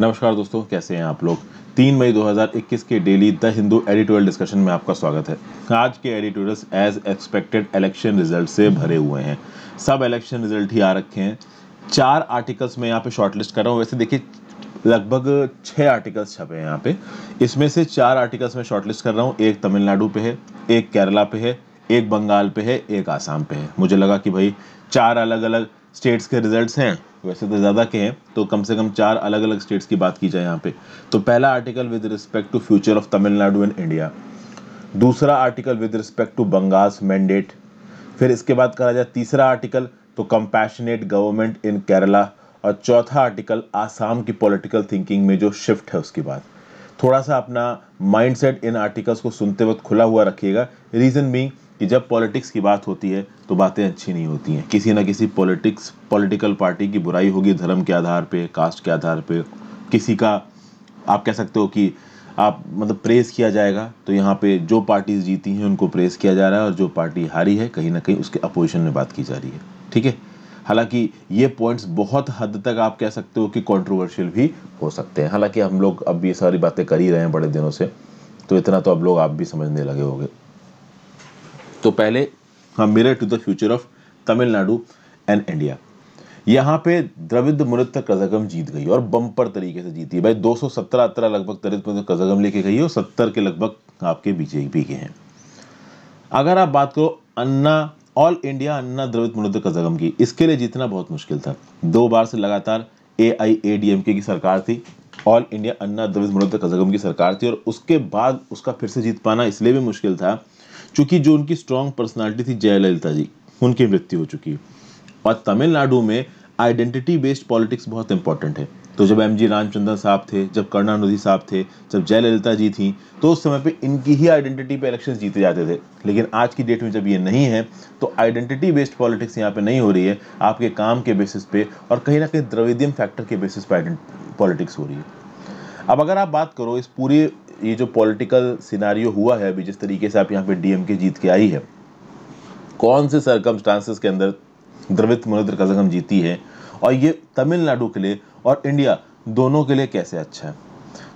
नमस्कार दोस्तों कैसे हैं आप लोग तीन मई 2021 के daily the Hindu editorial discussion में आपका स्वागत है आज के editorials as expected election result से भरे हुए हैं सब इलेक्शन रिजल्ट ही आ रखे हैं चार आर्टिकल्स में यहाँ पे शॉर्टलिस्ट कर रहा हूँ वैसे देखिए लगभग छः आर्टिकल्स छपे हैं यहाँ पे इसमें से चार आर्टिकल्स में शॉर्टलिस्ट कर रहा हूँ एक तमिलनाडु पे है एक केरला पे है एक बंगाल पे है एक आसाम पे है मुझे लगा कि भाई चार अलग अलग स्टेट्स के रिजल्ट्स हैं वैसे तो ज़्यादा के हैं तो कम से कम चार अलग अलग स्टेट्स की बात की जाए यहाँ पे तो पहला article with respect to future of Tamil Nadu and India दूसरा article with respect to Bengal mandate फिर इसके बाद करा जाए तीसरा आर्टिकल तो कंपैशनेट गवर्नमेंट इन केरला और चौथा आर्टिकल आसाम की पॉलिटिकल थिंकिंग में जो शिफ्ट है उसके बाद थोड़ा सा अपना माइंडसेट इन आर्टिकल्स को सुनते वक्त खुला हुआ रखिएगा रीज़न बीइंग कि जब पॉलिटिक्स की बात होती है तो बातें अच्छी नहीं होती हैं किसी न किसी पॉलिटिक्स पॉलिटिकल पार्टी की बुराई होगी धर्म के आधार पे कास्ट के आधार पे किसी का आप कह सकते हो कि आप मतलब प्रेस किया जाएगा तो यहाँ पे जो पार्टीज जीती हैं उनको प्रेस किया जा रहा है और जो पार्टी हारी है कहीं ना कहीं उसके अपोजिशन में बात की जा रही है ठीक है हालांकि ये पॉइंट्स बहुत हद तक आप कह सकते हो कि कंट्रोवर्शियल भी हो सकते हैं हालांकि हम लोग अब ये सारी बातें कर ही रहे हैं बड़े दिनों से तो इतना तो अब लोग आप भी समझने लगे होंगे तो पहले mirror to the future of Tamil Nadu and India यहाँ पे द्रविद मुनत कजगम जीत गई और बम्पर तरीके से जीती है भाई 217 अठारह लगभग द्रविद मुनत तो कजगम लेके गई और सत्तर के लगभग आपके बीजेपी के हैं अगर आप बात करो अन्ना ऑल इंडिया अन्ना द्रविद मुनत कजगम की इसके लिए जीतना बहुत मुश्किल था दो बार से लगातार ए आई ए डी एम के की सरकार थी ऑल इंडिया अन्ना द्रविद मुनत कजगम की सरकार थी और उसके बाद उसका फिर से जीत पाना इसलिए भी मुश्किल था चूँकि जो उनकी स्ट्रॉन्ग पर्सनैलिटी थी जयललिता जी उनकी मृत्यु हो चुकी है और तमिलनाडु में आइडेंटिटी बेस्ड पॉलिटिक्स बहुत इंपॉर्टेंट है तो जब एम जी रामचंद्र साहब थे जब करुणानिधि साहब थे जब जयललिता जी थी तो उस समय पे इनकी ही आइडेंटिटी पे इलेक्शन जीते जाते थे लेकिन आज की डेट में जब ये नहीं है तो आइडेंटिटी बेस्ड पॉलिटिक्स यहाँ पे नहीं हो रही है आपके काम के बेसिस पे और कहीं ना कहीं द्रविडियम फैक्टर के बेसिस पे पॉलिटिक्स हो रही है अब अगर आप बात करो इस पूरे ये जो पॉलिटिकल सिनारियो हुआ है अभी जिस तरीके से आप यहाँ पे डीएमके जीत के आई है कौन से सरकमस्टांसेस के अंदर द्रवित मनोद्र कजगम जीती है और ये तमिलनाडु के लिए और इंडिया दोनों के लिए कैसे अच्छा है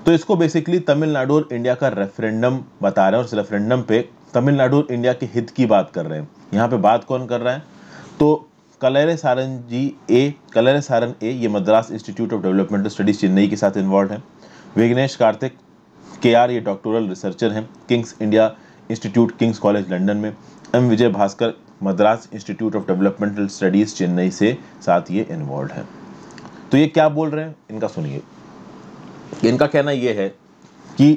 तो इसको बेसिकली तमिलनाडु और इंडिया का रेफरेंडम बता रहे हैं और इस रेफरेंडम पे तमिलनाडु और इंडिया के हित की बात कर रहे हैं यहाँ पे बात कौन कर रहा है तो Kalaiyarasan ji A Kalaiyarasan A ये Madras institute of developmental studies Chennai के साथ इन्वॉल्व है विघ्नेश कार्तिक के आर ये डॉक्टोरल रिसर्चर हैं King's India institute King's college London में M Vijay Bhaskar Madras institute of developmental studies Chennai से साथ ये इन्वॉल्व हैं तो ये क्या बोल रहे हैं इनका सुनिए इनका कहना ये है कि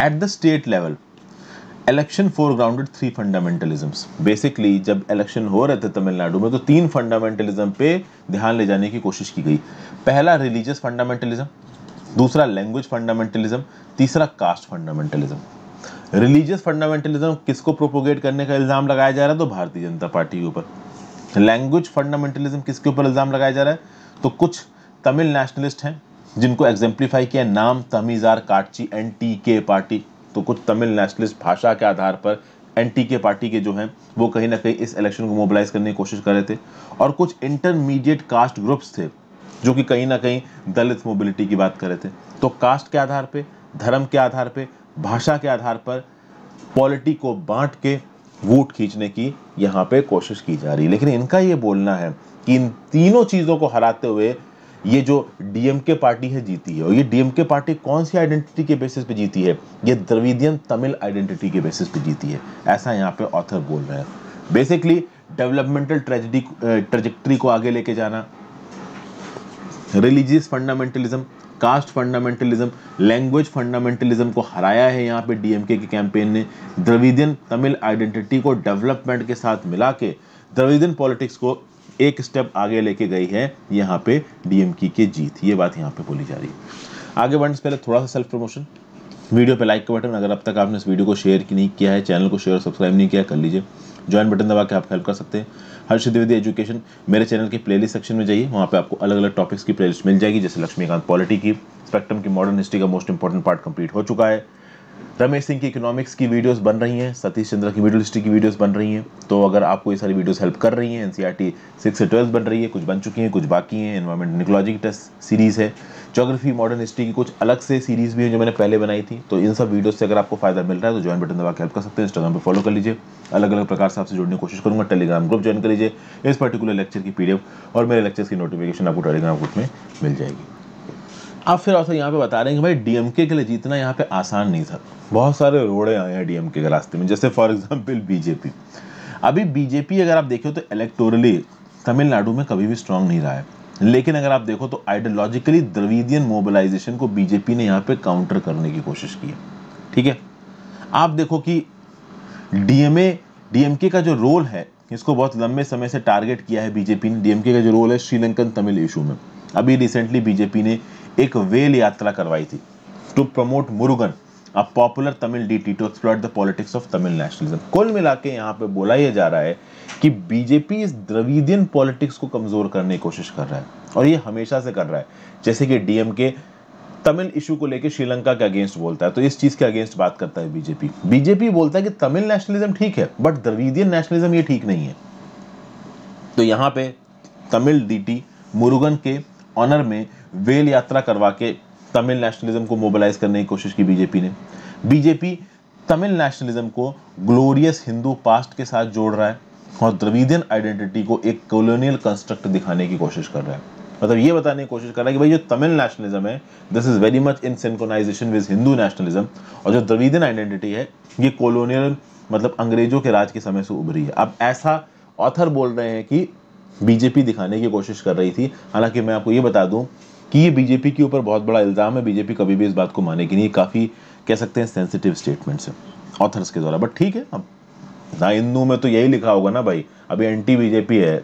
at the state level election foregrounded three fundamentalisms basically जब इलेक्शन हो रहे थे तमिलनाडु में तो तीन फंडामेंटलिज्म पे ध्यान ले जाने की कोशिश की गई पहला रिलीजियस फंडामेंटलिज्म दूसरा लैंग्वेज फंडामेंटलिज्म तीसरा कास्ट फंडामेंटलिज्म रिलीजियस फंडामेंटलिज्म किसको प्रोपोगेट करने का इल्ज़ाम लगाया जा रहा है तो भारतीय जनता पार्टी के ऊपर लैंग्वेज फंडामेंटलिज्म किसके ऊपर इल्ज़ाम लगाया जा रहा है तो कुछ तमिल नेशनलिस्ट हैं जिनको एग्जाम्पलीफाई किया Naam Tamilar Katchi N T K party तो कुछ तमिल नेशनलिस्ट भाषा के आधार पर एन टी के पार्टी के जो हैं वो कहीं ना कहीं इस इलेक्शन को मोबिलाइज करने की कोशिश कर रहे थे और कुछ इंटरमीडिएट कास्ट ग्रुप्स थे जो कि कहीं ना कहीं दलित मोबिलिटी की बात कर रहे थे तो कास्ट के आधार पे धर्म के आधार पे भाषा के आधार पर पॉलिटी को बांट के वोट खींचने की यहाँ पे कोशिश की जा रही है लेकिन इनका ये बोलना है कि इन तीनों चीज़ों को हराते हुए ये जो डीएमके पार्टी है जीती है और ये डीएमके पार्टी कौन सी आइडेंटिटी के बेसिस पे जीती है ये द्रविडियन तमिल आइडेंटिटी के बेसिस पे जीती है ऐसा यहाँ पे ऑथर बोल रहे हैं बेसिकली डेवलपमेंटल ट्रेजिडी ट्रेजेक्ट्री को आगे लेके जाना religious fundamentalism caste fundamentalism language fundamentalism को हराया है यहाँ पे डीएमके के कैंपेन ने द्रविदियन तमिल आइडेंटिटी को डेवलपमेंट के साथ मिला के द्रविदियन पॉलिटिक्स को एक स्टेप आगे लेके गई है यहाँ पे डीएमके के जीत ये बात यहाँ पे बोली जा रही है आगे बढ़ने से पहले थोड़ा सा सेल्फ प्रमोशन वीडियो पे लाइक का बटन अगर अब तक आपने इस वीडियो को शेयर नहीं किया है चैनल को शेयर सब्सक्राइब नहीं किया कर लीजिए ज्वाइन बटन दबा के आप हेल्प कर सकते हैं हर्ष द्विवेदी एजुकेशन मेरे चैनल के प्लेलिस्ट सेक्शन में जाइए वहाँ पे आपको अलग अलग टॉपिक्स की प्लेलिस्ट मिल जाएगी जैसे लक्ष्मीकांत पॉलिटी की स्पेक्ट्रम की मॉडर्न हिस्ट्री का मोस्ट इंपॉर्टेंट पार्ट कंप्लीट हो चुका है रमेश सिंह की इकोनॉमिक्स की वीडियोस बन रही हैं सतीश चंद्र की मिडिल हिस्ट्री की वीडियोस बन रही हैं तो अगर आपको ये सारी वीडियोस हेल्प कर रही हैं एनसीईआरटी सिक्स e से ट्वेल्थ बन रही है कुछ बन चुकी हैं कुछ बाकी हैं इन्वायरमेंट निकोलॉजी की टेस्ट सीरीज़ है जोग्राफी मॉडर्न हिस्ट्री की कुछ अलग से सीरीज़ भी हैं जो मैंने पहले बनाई थी तो इन सब वीडियोज़ से अगर आपको फायदा मिल रहा है तो ज्वाइन बटन दबा के हेल्प कर सकते हैं इंस्टाग्राम पर फॉलो कर लीजिए अलग अलग प्रकार से आपसे जुड़ने की कोशिश करूँगा टेलीग्राम ग्रुप ज्वाइन कर लीजिए इस पर्टिकुलर लेक्चर की पी और मेरे लेक्चर्स की नोटिफिकेशन आपको टेलीग्राम ग्रुप में मिल जाएगी अब फिर और यहाँ पे बता रहे हैं कि भाई डीएमके के लिए जीतना यहाँ पे आसान नहीं था बहुत सारे रोड़े आए हैं डीएमके के रास्ते में जैसे फॉर एग्जाम्पल बीजेपी अभी बीजेपी अगर आप देखो तो इलेक्टोरली तमिलनाडु में कभी भी स्ट्रांग नहीं रहा है लेकिन अगर आप देखो तो आइडियोलॉजिकली द्रविदियन मोबिलाइजेशन को बीजेपी ने यहाँ पे काउंटर करने की कोशिश की है ठीक है आप देखो कि डीएमए डीएमके का जो रोल है इसको बहुत लंबे समय से टारगेट किया है बीजेपी ने डीएमके का जो रोल है श्रीलंकन तमिल इशू में अभी रिसेंटली बीजेपी ने एक वेल यात्रा करवाई थी to promote Murugan a popular Tamil deity to explore the politics of Tamil nationalism कुल मिला के यहाँ पे बोला यह जा रहा है कि बीजेपी इस द्रविडियन पॉलिटिक्स को कमज़ोर करने की कोशिश कर रहा है और ये हमेशा से कर रहा है जैसे कि डीएम के तमिल इशू को लेकर श्रीलंका के अगेंस्ट बोलता है तो इस चीज़ के अगेंस्ट बात करता है बीजेपी बीजेपी बोलता है कि तमिल नेशनलिज्म ठीक है बट द्रविडियन नेशनलिज्म ये ठीक नहीं है तो यहाँ पे तमिल डीटी मुरुगन के ऑनर में वेल यात्रा करवा के तमिल नेशनलिज्म को मोबिलाइज करने की कोशिश की बीजेपी ने बीजेपी तमिल नेशनलिज्म को ग्लोरियस हिंदू पास्ट के साथ जोड़ रहा है और द्रविडियन आइडेंटिटी को एक कॉलोनियल कंस्ट्रक्ट दिखाने की कोशिश कर रहा है मतलब ये बताने की कोशिश कर रहा है कि भाई जो तमिल नेशनलिज्म है this is very much in synchronization with Hindu nationalism और जो द्रविडियन आइडेंटिटी है ये कॉलोनियल मतलब अंग्रेजों के राज के समय से उभरी है अब ऐसा ऑथर बोल रहे हैं कि बीजेपी दिखाने की कोशिश कर रही थी हालांकि मैं आपको ये बता दूं कि ये बीजेपी के ऊपर बहुत बड़ा इल्ज़ाम है बीजेपी कभी भी इस बात को मानेगी नहीं काफ़ी कह सकते हैं सेंसिटिव स्टेटमेंट्स है ऑथर्स के द्वारा बट ठीक है अब ना हिंदू में तो यही लिखा होगा ना भाई अभी एंटी बीजेपी है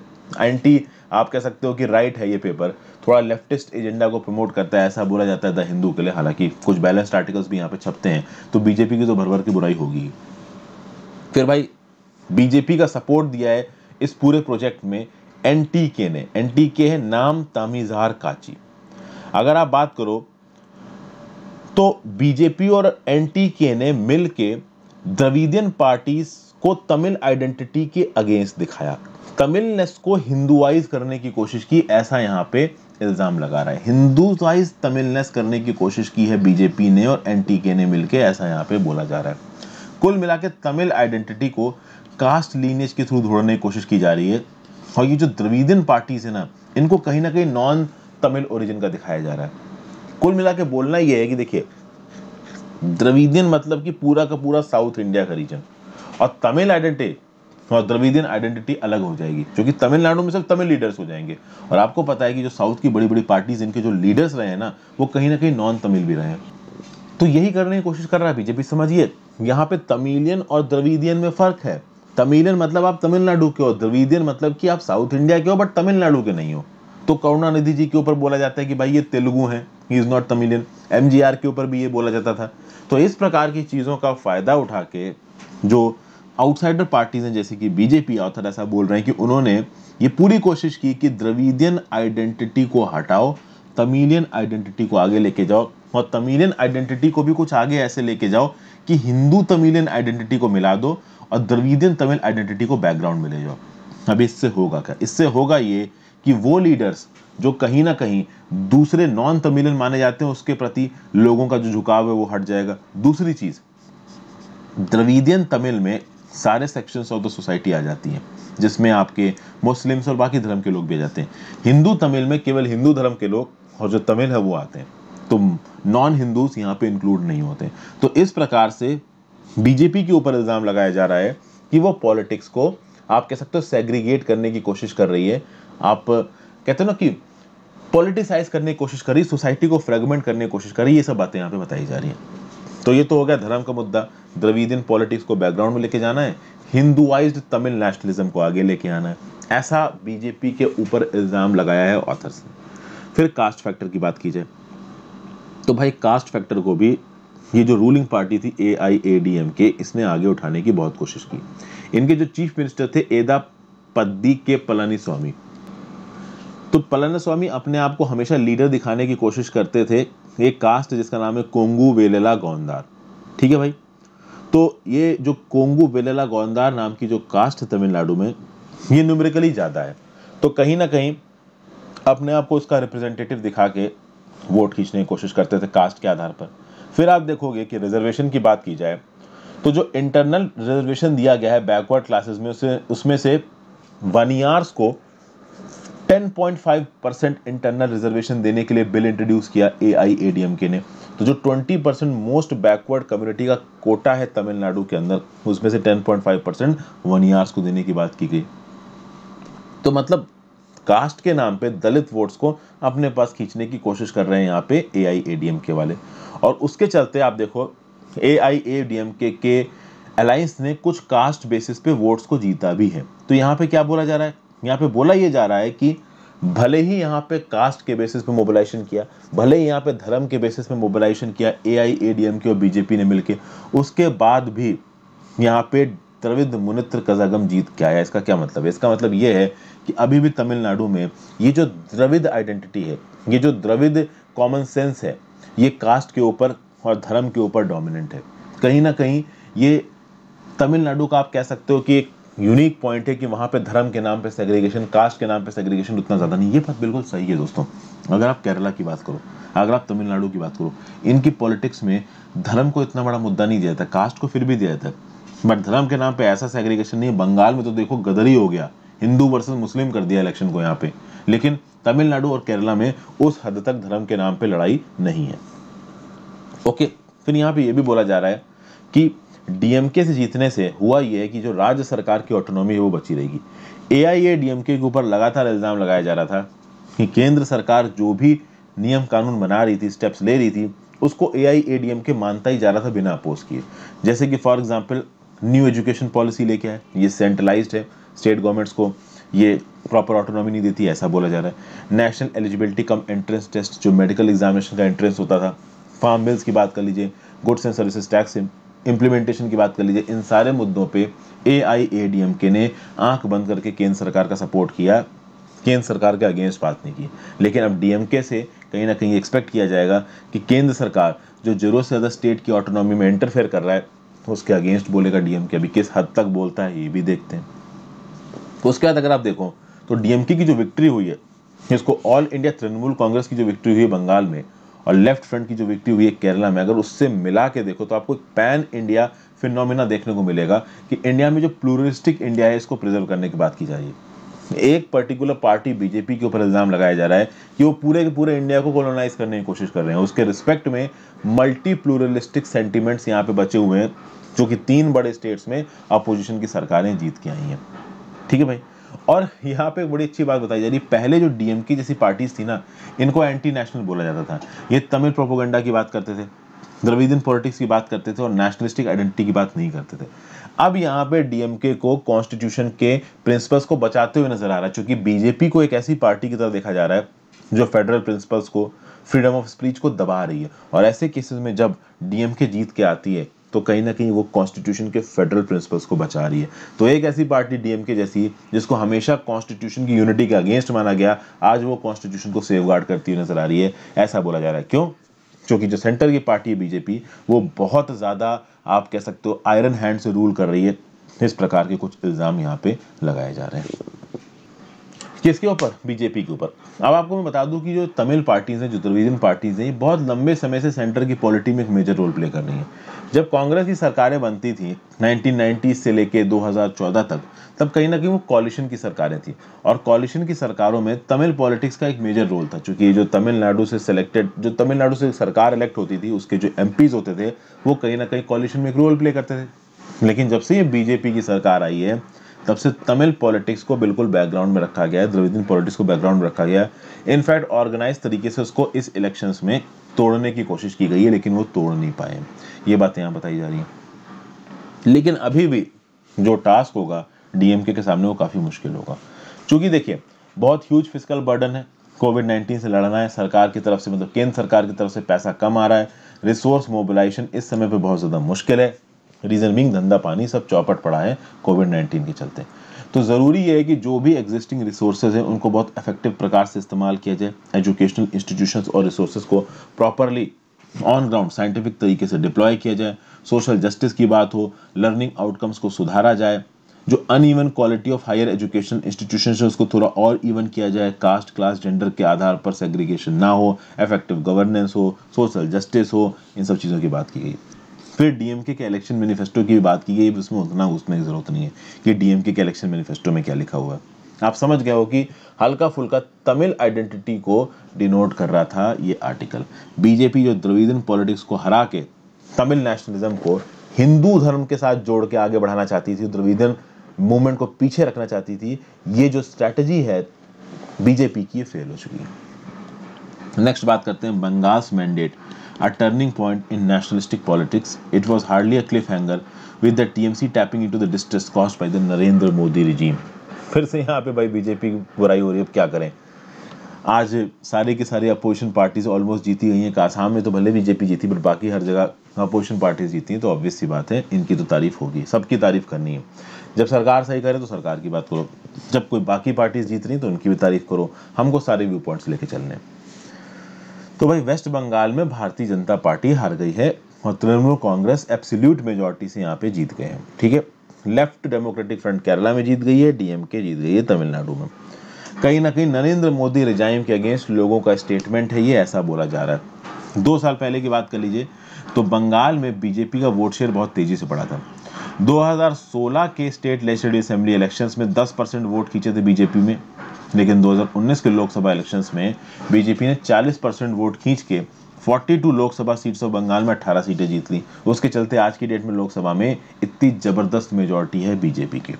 एंटी आप कह सकते हो कि राइट है ये पेपर थोड़ा लेफ्टिस्ट एजेंडा को प्रमोट करता है ऐसा बोला जाता है द हिंदू के लिए हालांकि कुछ बैलेंस्ड आर्टिकल्स भी यहाँ पे छपते हैं तो बीजेपी की तो भर भर की बुराई होगी फिर भाई बीजेपी का सपोर्ट दिया है इस पूरे प्रोजेक्ट में एन ने एन है नाम तामीज़ार काची अगर आप बात करो तो बीजेपी और एन के ने मिल के द्रविडियन पार्टी को तमिल आइडेंटिटी के अगेंस्ट दिखाया तमिलनेस को हिंदुआइज करने की कोशिश की ऐसा यहाँ पे इल्ज़ाम लगा रहा है हिंदुआइज तमिलनेस करने की कोशिश की है बीजेपी ने और एन के ने मिलके ऐसा यहाँ पे बोला जा रहा है कुल मिला के तमिल आइडेंटिटी को कास्ट लीनेज के थ्रू ढूंढने की कोशिश की जा रही है और ये जो द्रविदियन पार्टीज है ना इनको कहीं ना कहीं नॉन तमिल ओरिजिन का दिखाया जा रहा है कुल मिला के बोलना यह है कि देखिए द्रविडियन मतलब कि पूरा का पूरा साउथ इंडिया का रीजन और तमिल आइडेंटिटी और द्रविडियन आइडेंटिटी अलग हो जाएगी क्योंकि तमिलनाडु में सब तमिल लीडर्स हो जाएंगे और आपको पता है कि जो साउथ की बड़ी बड़ी पार्टीज इनके जो लीडर्स रहे हैं ना वो कहीं ना कहीं नॉन तमिल भी रहे हैं तो यही करने की कोशिश कर रहा है बीजेपी समझिए यहाँ पे तमिलियन और द्रविडियन में फ़र्क है तमिलियन मतलब आप तमिलनाडु के हो द्रविडियन मतलब कि आप साउथ इंडिया के हो बट तमिलनाडु के नहीं हो तो करुणानिधि जी के ऊपर बोला जाता है कि भाई ये तेलुगु हैं he is not Tamilian M K ऊपर भी ये बोला जाता था तो इस प्रकार की चीज़ों का फ़ायदा उठा के जो आउटसाइडर पार्टीज हैं जैसे कि बीजेपी ऑथर ऐसा बोल रहे हैं कि उन्होंने ये पूरी कोशिश की कि द्रविडियन आइडेंटिटी को हटाओ तमिलियन आइडेंटिटी को आगे लेके जाओ और तमिलियन आइडेंटिटी को भी कुछ आगे ऐसे लेके जाओ कि हिंदू तमिलियन आइडेंटिटी को मिला दो और द्रविडियन तमिल आइडेंटिटी को बैकग्राउंड में ले जाओ अब इससे होगा क्या इससे होगा ये कि वो लीडर्स जो कहीं ना कहीं दूसरे नॉन तमिलियन माने जाते हैं उसके प्रति लोगों का जो झुकाव है वो हट जाएगा दूसरी चीज़ द्रविडियन तमिल में सारे सेक्शंस ऑफ द सोसाइटी आ जाती हैं जिसमें आपके मुस्लिम्स और बाकी धर्म के लोग भी आ जाते हैं हिंदू तमिल में केवल हिंदू धर्म के लोग और जो तमिल है वो आते हैं तो नॉन हिंदूज यहाँ पे इंक्लूड नहीं होते तो इस प्रकार से बीजेपी के ऊपर इल्ज़ाम लगाया जा रहा है कि वो पॉलिटिक्स को आप कह सकते हो सेग्रीगेट करने की कोशिश कर रही है आप कहते हो ना कि पॉलिटिसाइज करने की कोशिश करी सोसाइटी को फ्रेगमेंट करने की कोशिश करी ये सब बातें यहाँ पे बताई जा रही हैं तो ये तो हो गया धर्म का मुद्दा द्रविडियन पॉलिटिक्स को बैकग्राउंड में लेके जाना है हिंदुआइज तमिल नेशनलिज्म को आगे लेके आना है ऐसा बीजेपी के ऊपर इल्ज़ाम लगाया है ऑथर्स ने फिर कास्ट फैक्टर की बात की जाए तो भाई कास्ट फैक्टर को भी ये जो रूलिंग पार्टी थी ए आई ए डी एम के इसने आगे उठाने की बहुत कोशिश की इनके जो चीफ मिनिस्टर थे एदा पद्दी के पलानी स्वामी तो पलन स्वामी अपने आप को हमेशा लीडर दिखाने की कोशिश करते थे एक कास्ट जिसका नाम है कोंगू वेलेला गौंदार ठीक है भाई तो ये जो कोंगू वेलेला गौंदार नाम की जो कास्ट है तमिलनाडु में ये न्यूमेरिकली ज़्यादा है तो कहीं ना कहीं अपने आप को उसका रिप्रेजेंटेटिव दिखा के वोट खींचने की कोशिश करते थे कास्ट के आधार पर फिर आप देखोगे कि रिजर्वेशन की बात की जाए तो जो इंटरनल रिजर्वेशन दिया गया है बैकवर्ड क्लासेस में उसे उसमें से वनियार्स को 10.5 परसेंट इंटरनल रिजर्वेशन देने के लिए बिल इंट्रोड्यूस किया ए आई के ने तो जो 20 परसेंट मोस्ट बैकवर्ड कम्युनिटी का कोटा है तमिलनाडु के अंदर उसमें से 10.5 परसेंट ईयर्स को देने की बात की गई तो मतलब कास्ट के नाम पे दलित वोट्स को अपने पास खींचने की कोशिश कर रहे हैं यहाँ पे ए आई ए डी एम के वाले और उसके चलते आप देखो ए आई ए डी एम के के अलायंस ने कुछ कास्ट बेसिस पे वोट्स को जीता भी है तो यहाँ पे क्या बोला जा रहा है यहाँ पे बोला ये जा रहा है कि भले ही यहाँ पे कास्ट के बेसिस पे मोबिलाइजेशन किया भले ही यहाँ पे धर्म के बेसिस पे मोबिलाइजेशन किया ए आई ए डी एम के और बीजेपी ने मिलकर उसके बाद भी यहाँ पे द्रविद मुनित्र कजागम जीत के आया इसका क्या मतलब है इसका मतलब ये है कि अभी भी तमिलनाडु में ये जो द्रविद आइडेंटिटी है ये जो द्रविद कॉमन सेंस है ये कास्ट के ऊपर और धर्म के ऊपर डोमिनेंट है कहीं ना कहीं ये तमिलनाडु का आप कह सकते हो कि एक यूनिक पॉइंट है कि वहां पे धर्म के नाम पे सेग्रीगेशन कास्ट के नाम पे सेग्रीगेशन उतना ज़्यादा नहीं ये बात बिल्कुल सही है दोस्तों अगर आप केरला की बात करो अगर आप तमिलनाडु की बात करो इनकी पॉलिटिक्स में धर्म को इतना बड़ा मुद्दा नहीं दिया जाता कास्ट को फिर भी दिया जाता बट धर्म के नाम पर ऐसा सेग्रीगेशन नहीं है बंगाल में तो देखो गदर ही हो गया हिंदू वर्सेज मुस्लिम कर दिया इलेक्शन को यहाँ पे लेकिन तमिलनाडु और केरला में उस हद तक धर्म के नाम पर लड़ाई नहीं है ओके फिर यहाँ पे ये भी बोला जा रहा है कि डीएमके से जीतने से हुआ यह है कि जो राज्य सरकार की ऑटोनॉमी है वो बची रहेगी ए आई ए डीएमके के ऊपर लगातार इल्ज़ाम लगाया जा रहा था कि केंद्र सरकार जो भी नियम कानून बना रही थी स्टेप्स ले रही थी उसको ए आई ए डी एम के मानता ही जा रहा था बिना अपोज किए जैसे कि for example new education policy लेके आए ये सेंट्रलाइज्ड है स्टेट गवर्नमेंट्स को ये प्रॉपर ऑटोनॉमी नहीं देती ऐसा बोला जा रहा है national eligibility cum entrance test जो मेडिकल एग्जामिनेशन का एंट्रेंस होता था फार्म बिल्स की बात कर लीजिए गुड्स एंड सर्विसेज टैक्स है इम्प्लीमेंटेशन की बात कर लीजिए इन सारे मुद्दों पे ए आई ए डी एम के ने आंख बंद करके केंद्र सरकार का सपोर्ट किया केंद्र सरकार के अगेंस्ट बात नहीं की लेकिन अब डीएमके से कहीं ना कहीं एक्सपेक्ट किया जाएगा कि केंद्र सरकार जो जरूरत से ज़्यादा स्टेट की ऑटोनॉमी में इंटरफेयर कर रहा है उसके अगेंस्ट बोलेगा डीएमके अभी किस हद तक बोलता है ये भी देखते हैं तो उसके बाद अगर आप देखो तो डीएमके की जो विक्ट्री हुई है इसको ऑल इंडिया तृणमूल कांग्रेस की जो विक्ट्री हुई है बंगाल में और लेफ्ट फ्रंट की जो विक्ट्री हुई है केरला में अगर उससे मिला के देखो तो आपको एक पैन इंडिया फिनोमिना देखने को मिलेगा कि इंडिया में जो प्लूरिस्टिक इंडिया है इसको प्रिजर्व करने की बात की जा रही है एक पर्टिकुलर पार्टी बीजेपी के ऊपर इल्ज़ाम लगाया जा रहा है कि वो पूरे के पूरे इंडिया को कॉलोनाइज करने की कोशिश कर रहे हैं उसके रिस्पेक्ट में मल्टी प्लूरलिस्टिक सेंटिमेंट्स यहाँ पे बचे हुए हैं जो कि तीन बड़े स्टेट्स में अपोजिशन की सरकारें जीत के आई हैं ठीक है भाई और यहाँ पे बड़ी अच्छी बात बताई जा रही पहले जो डीएम की जैसी पार्टीज थी ना इनको एंटी नेशनल बोला जाता था ये तमिल प्रोपोगंडा की बात करते थे द्रविदिन पॉलिटिक्स की बात करते थे और नेशनलिस्टिक आइडेंटिटी की बात नहीं करते थे अब यहाँ पे डीएमके को कॉन्स्टिट्यूशन के प्रिंसिपल्स को बचाते हुए नजर आ रहा है चूंकि बीजेपी को एक ऐसी पार्टी की तरह देखा जा रहा है जो फेडरल प्रिंसिपल्स को फ्रीडम ऑफ स्पीच को दबा रही है और ऐसे केसेस में जब डीएमके जीत के आती है तो कहीं ना कहीं वो कॉन्स्टिट्यूशन के फेडरल प्रिंसिपल्स को बचा रही है तो एक ऐसी पार्टी डीएमके जैसी जिसको हमेशा कॉन्स्टिट्यूशन की यूनिटी के अगेंस्ट माना गया आज वो कॉन्स्टिट्यूशन को सेफ करती हुई नजर आ रही है ऐसा बोला जा रहा है क्यों क्योंकि जो सेंटर की पार्टी है बीजेपी वो बहुत ज़्यादा आप कह सकते हो आयरन हैंड से रूल कर रही है इस प्रकार के कुछ इल्ज़ाम यहाँ पे लगाए जा रहे हैं किसके ऊपर बीजेपी के ऊपर अब आपको मैं बता दूं कि जो तमिल पार्टीज़ हैं जो द्रविजन पार्टीज़ हैं ये बहुत लंबे समय से सेंटर की पॉलिटी में एक मेजर रोल प्ले कर रही हैं जब कांग्रेस की सरकारें बनती थी 1990 से लेके 2014 तक तब कहीं ना कहीं वो कॉलिशन की सरकारें थी और कॉलिशन की सरकारों में तमिल पॉलिटिक्स का एक मेजर रोल था चूँकि जो तमिलनाडु से सिलेक्टेड जो तमिलनाडु से सरकार इलेक्ट होती थी उसके जो एम होते थे वो कहीं ना कहीं कॉलिशन में एक रोल प्ले करते थे लेकिन जब से ये बीजेपी की सरकार आई है तब से तमिल पॉलिटिक्स को बिल्कुल बैकग्राउंड में रखा गया है द्रविदिन पॉलिटिक्स को बैकग्राउंड में रखा गया है इनफैक्ट ऑर्गेनाइज तरीके से उसको इस इलेक्शंस में तोड़ने की कोशिश की गई है लेकिन वो तोड़ नहीं पाए ये बातें यहाँ बताई जा रही हैं लेकिन अभी भी जो टास्क होगा डीएमके के सामने वो काफ़ी मुश्किल होगा चूँकि देखिए बहुत ह्यूज फिजिकल बर्डन है कोविड नाइन्टीन से लड़ना है सरकार की तरफ से मतलब केंद्र सरकार की तरफ से पैसा कम आ रहा है रिसोर्स मोबिलाइजेशन इस समय पे बहुत ज़्यादा मुश्किल है रीज़न बिंग धंधा पानी सब चौपट पड़ा है कोविड नाइन्टीन के चलते तो ज़रूरी है कि जो भी एग्जिस्टिंग रिसोर्सेज हैं उनको बहुत इफेक्टिव प्रकार से इस्तेमाल किया जाए एजुकेशनल इंस्टीट्यूशंस और रिसोर्सेज को प्रॉपरली ऑन ग्राउंड साइंटिफिक तरीके से डिप्लॉय किया जाए सोशल जस्टिस की बात हो लर्निंग आउटकम्स को सुधारा जाए जो uneven quality of higher education institution है उसको थोड़ा और इवन किया जाए कास्ट क्लास जेंडर के आधार पर सेग्रीगेशन ना हो इफेक्टिव गवर्नेंस हो सोशल जस्टिस हो इन सब चीज़ों की बात की गई फिर डीएमके के इलेक्शन मैनिफेस्टो की बात की गई उसमें उतना उसमें ज़रूरत नहीं है कि डीएमके के इलेक्शन मैनिफेस्टो में क्या लिखा हुआ है आप समझ गए हो कि हल्का फुल्का तमिल आइडेंटिटी को डिनोट कर रहा था ये आर्टिकल बीजेपी जो द्रविड़न पॉलिटिक्स को हरा के तमिल नेशनलिज्म को हिंदू धर्म के साथ जोड़ के आगे बढ़ाना चाहती थी द्रविड़न मूवमेंट को पीछे रखना चाहती थी ये जो स्ट्रैटेजी है बीजेपी की फेल हो चुकी है नेक्स्ट बात करते हैं Bengal's mandate a turning point in nationalistic politics. It was hardly a cliffhanger with the TMC tapping into the distress caused by the Narendra Modi regime. फिर से यहाँ पे भाई बीजेपी की बुराई हो रही है अब क्या करें आज सारे के सारे अपोजिशन पार्टीज ऑलमोस्ट जीती गई हैं आसाम में तो भले बीजेपी जीती बट बाकी हर जगह अपोजिशन पार्टीज जीती हैं तो ऑब्वियस सी बात है इनकी तो तारीफ होगी सबकी तारीफ करनी है जब सरकार सही करे तो सरकार की बात करो जब कोई बाकी पार्टीज जीत रही तो उनकी भी तारीफ करो हमको सारे व्यू पॉइंट्स लेके चलने हैं तो भाई वेस्ट बंगाल में भारतीय जनता पार्टी हार गई है और तृणमूल कांग्रेस एब्सोल्यूट मेजोरिटी से यहाँ पे जीत गए हैं ठीक है लेफ्ट डेमोक्रेटिक फ्रंट केरला में जीत गई है डीएमके जीत गई है तमिलनाडु में कहीं ना कहीं नरेंद्र मोदी रिजाइम के अगेंस्ट लोगों का स्टेटमेंट है ये ऐसा बोला जा रहा है दो साल पहले की बात कर लीजिए तो बंगाल में बीजेपी का वोट शेयर बहुत तेजी से बढ़ा था 2016 के स्टेट लेजिस्लेटिव असेंबली इलेक्शंस में 10 परसेंट वोट खींचे थे बीजेपी में लेकिन 2019 के लोकसभा इलेक्शंस में बीजेपी ने 40 परसेंट वोट खींच के 42 लोकसभा सीट्स और बंगाल में 18 सीटें जीत ली उसके चलते आज की डेट में लोकसभा में इतनी जबरदस्त मेजोरिटी है बीजेपी की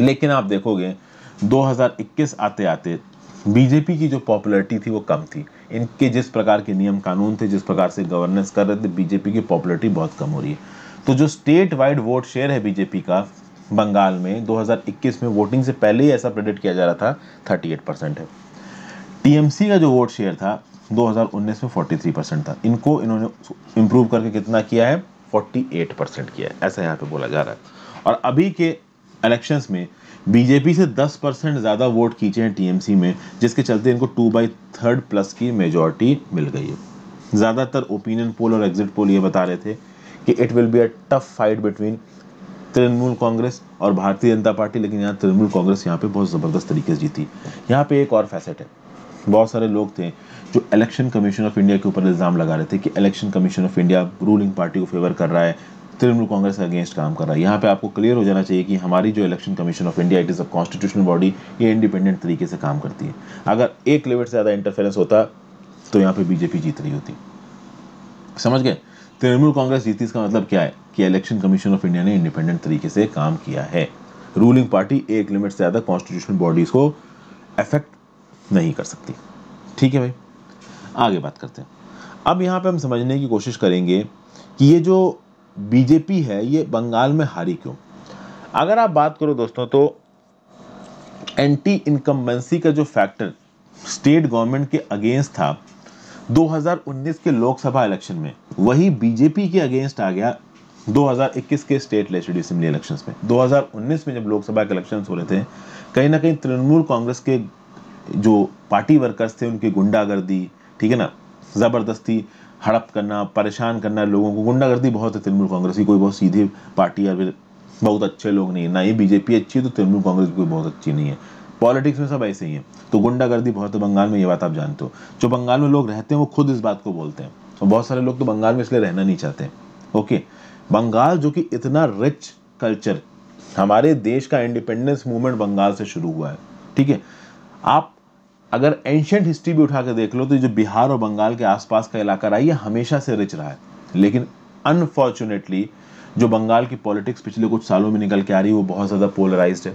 लेकिन आप देखोगे 2021 आते आते बीजेपी की जो पॉपुलरिटी थी वो कम थी इनके जिस प्रकार के नियम कानून थे जिस प्रकार से गवर्नेंस कर रहे थे बीजेपी की पॉपुलरिटी बहुत कम हो रही है तो जो स्टेट वाइड वोट शेयर है बीजेपी का बंगाल में 2021 में वोटिंग से पहले ही ऐसा प्रेडिक्ट किया जा रहा था 38 परसेंट है टीएमसी का जो वोट शेयर था 2019 में 43 परसेंट था इनको इन्होंने इम्प्रूव करके कितना किया है 48 परसेंट किया है ऐसा यहाँ पे बोला जा रहा है और अभी के इलेक्शंस में बीजेपी से 10 परसेंट ज़्यादा वोट खींचे हैं टीएमसी में जिसके चलते इनको टू बाई थर्ड प्लस की मेजोरिटी मिल गई है ज़्यादातर ओपिनियन पोल और एग्जिट पोल ये बता रहे थे कि it will be a tough fight between Trinamool Congress और भारतीय जनता पार्टी लेकिन यहाँ तृणमूल कांग्रेस यहाँ पे बहुत ज़बरदस्त तरीके से जीती यहाँ पे एक और फैसेट है बहुत सारे लोग थे जो इलेक्शन कमीशन ऑफ इंडिया के ऊपर इल्ज़ाम लगा रहे थे कि election commission of India ruling party को फेवर कर रहा है तृणमूल कांग्रेस अगेंस्ट काम कर रहा है यहाँ पे आपको क्लियर हो जाना चाहिए कि हमारी जो election commission of India it is a constitutional body ये इंडिपेंडेंट तरीके से काम करती है अगर एक लेवल से ज़्यादा इंटरफेरेंस होता तो यहाँ पे बीजेपी जीत रही होती समझ गए तृणमूल कांग्रेस जीती इसका मतलब क्या है कि इलेक्शन कमीशन ऑफ इंडिया ने इंडिपेंडेंट तरीके से काम किया है रूलिंग पार्टी एक लिमिट से ज़्यादा कॉन्स्टिट्यूशन बॉडीज़ को अफेक्ट नहीं कर सकती ठीक है भाई आगे बात करते हैं अब यहाँ पे हम समझने की कोशिश करेंगे कि ये जो बीजेपी है ये बंगाल में हारी क्यों अगर आप बात करो दोस्तों तो एंटी इनकम्बेंसी का जो फैक्टर स्टेट गवर्नमेंट के अगेंस्ट था 2019 के लोकसभा इलेक्शन में वही बीजेपी के अगेंस्ट आ गया 2021 के स्टेट लेजिस्टिव असेंबली इलेक्शंस में 2019 में जब लोकसभा के इलेक्शन हो रहे थे कहीं ना कहीं तृणमूल कांग्रेस के जो पार्टी वर्कर्स थे उनकी गुंडागर्दी ठीक है ना ज़बरदस्ती हड़प करना परेशान करना लोगों को गुंडागर्दी बहुत है तृणमूल कांग्रेस की कोई बहुत सीधी पार्टी या फिर बहुत अच्छे लोग नहीं है ना ही बीजेपी अच्छी है तो तृणमूल कांग्रेस भी कोई बहुत अच्छी नहीं है पॉलिटिक्स में सब ऐसे ही है तो गुंडागर्दी बहुत है बंगाल में ये बात आप जानते हो जो बंगाल में लोग रहते हैं वो खुद इस बात को बोलते हैं और बहुत सारे लोग तो बंगाल में इसलिए रहना नहीं चाहते ओके बंगाल जो कि इतना रिच कल्चर हमारे देश का इंडिपेंडेंस मूवमेंट बंगाल से शुरू हुआ है ठीक है आप अगर एंशंट हिस्ट्री भी उठा के देख लो तो जो बिहार और बंगाल के आसपास का इलाका रहा है ये हमेशा से रिच रहा है लेकिन अनफॉर्चुनेटली जो बंगाल की पॉलिटिक्स पिछले कुछ सालों में निकल के आ रही है वो बहुत ज़्यादा पोलराइज है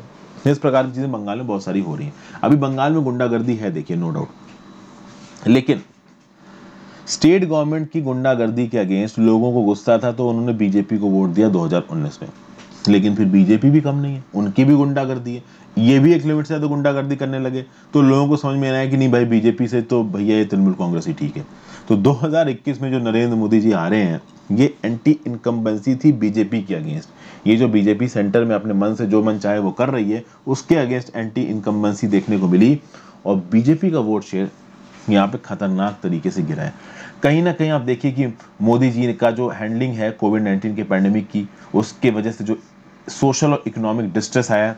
इस प्रकार की चीज़ें बंगाल में बहुत सारी हो रही हैं अभी बंगाल में गुंडागर्दी है देखिए नो डाउट लेकिन स्टेट गवर्नमेंट की गुंडागर्दी के अगेंस्ट लोगों को गुस्सा था तो उन्होंने बीजेपी को वोट दिया 2019 में लेकिन फिर बीजेपी भी कम नहीं है उनकी भी गुंडागर्दी है ये भी एक लिमिट से ज़्यादा गुंडागर्दी करने लगे तो लोगों को समझ में आया कि नहीं भाई बीजेपी से तो भैया ये तृणमूल कांग्रेस ही ठीक है तो 2021 में जो नरेंद्र मोदी जी आ रहे हैं ये एंटी इनकम्बेंसी थी बीजेपी के अगेंस्ट ये जो बीजेपी सेंटर में अपने मन से जो मन चाहे वो कर रही है उसके अगेंस्ट एंटी इनकम्बेंसी देखने को मिली और बीजेपी का वोट शेयर यहाँ पे खतरनाक तरीके से गिरा है कहीं ना कहीं आप देखिए कि मोदी जी का जो हैंडलिंग है कोविड नाइन्टीन के पैंडमिक की उसके वजह से जो सोशल और इकोनॉमिक डिस्ट्रेस आया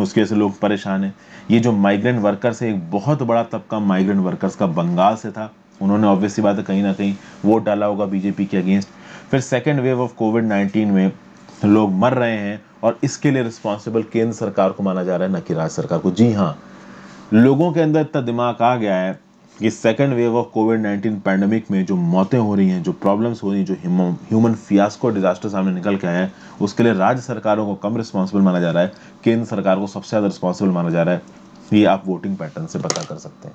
उसके वजह से लोग परेशान हैं ये जो माइग्रेंट वर्कर्स है एक बहुत बड़ा तबका माइग्रेंट वर्कर्स का बंगाल से था उन्होंने ऑब्वियसली बात है कहीं ना कहीं वोट डाला होगा बीजेपी के अगेंस्ट फिर second wave of COVID nineteen में लोग मर रहे हैं और इसके लिए रिस्पॉन्सिबल केंद्र सरकार को माना जा रहा है न कि राज्य सरकार को जी हाँ लोगों के अंदर इतना दिमाग आ गया है कि second wave of COVID nineteen pandemic में जो मौतें हो रही हैं जो प्रॉब्लम्स हो रही हैं जो ह्यूमन फियास्को डिजास्टर सामने निकल के आया है उसके लिए राज्य सरकारों को कम रिस्पॉन्सिबल माना जा रहा है केंद्र सरकार को सबसे ज़्यादा रिस्पॉन्सिबल माना जा रहा है ये आप वोटिंग पैटर्न से पता कर सकते हैं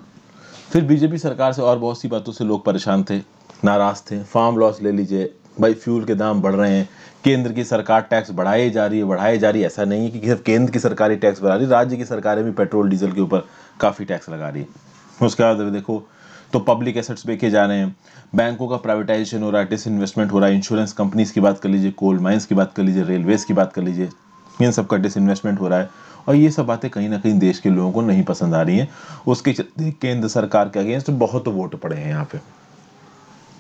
फिर बीजेपी सरकार से और बहुत सी बातों से लोग परेशान थे नाराज़ थे फार्म लॉस ले लीजिए भाई फ्यूल के दाम बढ़ रहे हैं केंद्र की सरकार टैक्स बढ़ाए जा रही है बढ़ाए जा रही है ऐसा नहीं है कि सिर्फ केंद्र की सरकार ही टैक्स बढ़ा रही है राज्य की सरकारें भी पेट्रोल डीजल के ऊपर काफ़ी टैक्स लगा रही है उसके बाद देखो तो पब्लिक एसेट्स बेचे जा रहे हैं बैंकों का प्राइवेटाइजेशन हो रहा है डिसइन्वेस्टमेंट हो रहा है इंश्योरेंस कंपनीज की बात कर लीजिए कोल्ड माइंस की बात कर लीजिए रेलवेज की बात कर लीजिए इन सब का डिसइन्वेस्टमेंट हो रहा है और ये सब बातें कहीं ना कहीं देश के लोगों को नहीं पसंद आ रही हैं उसके चलते केंद्र सरकार के अगेंस्ट बहुत वोट पड़े हैं यहाँ पे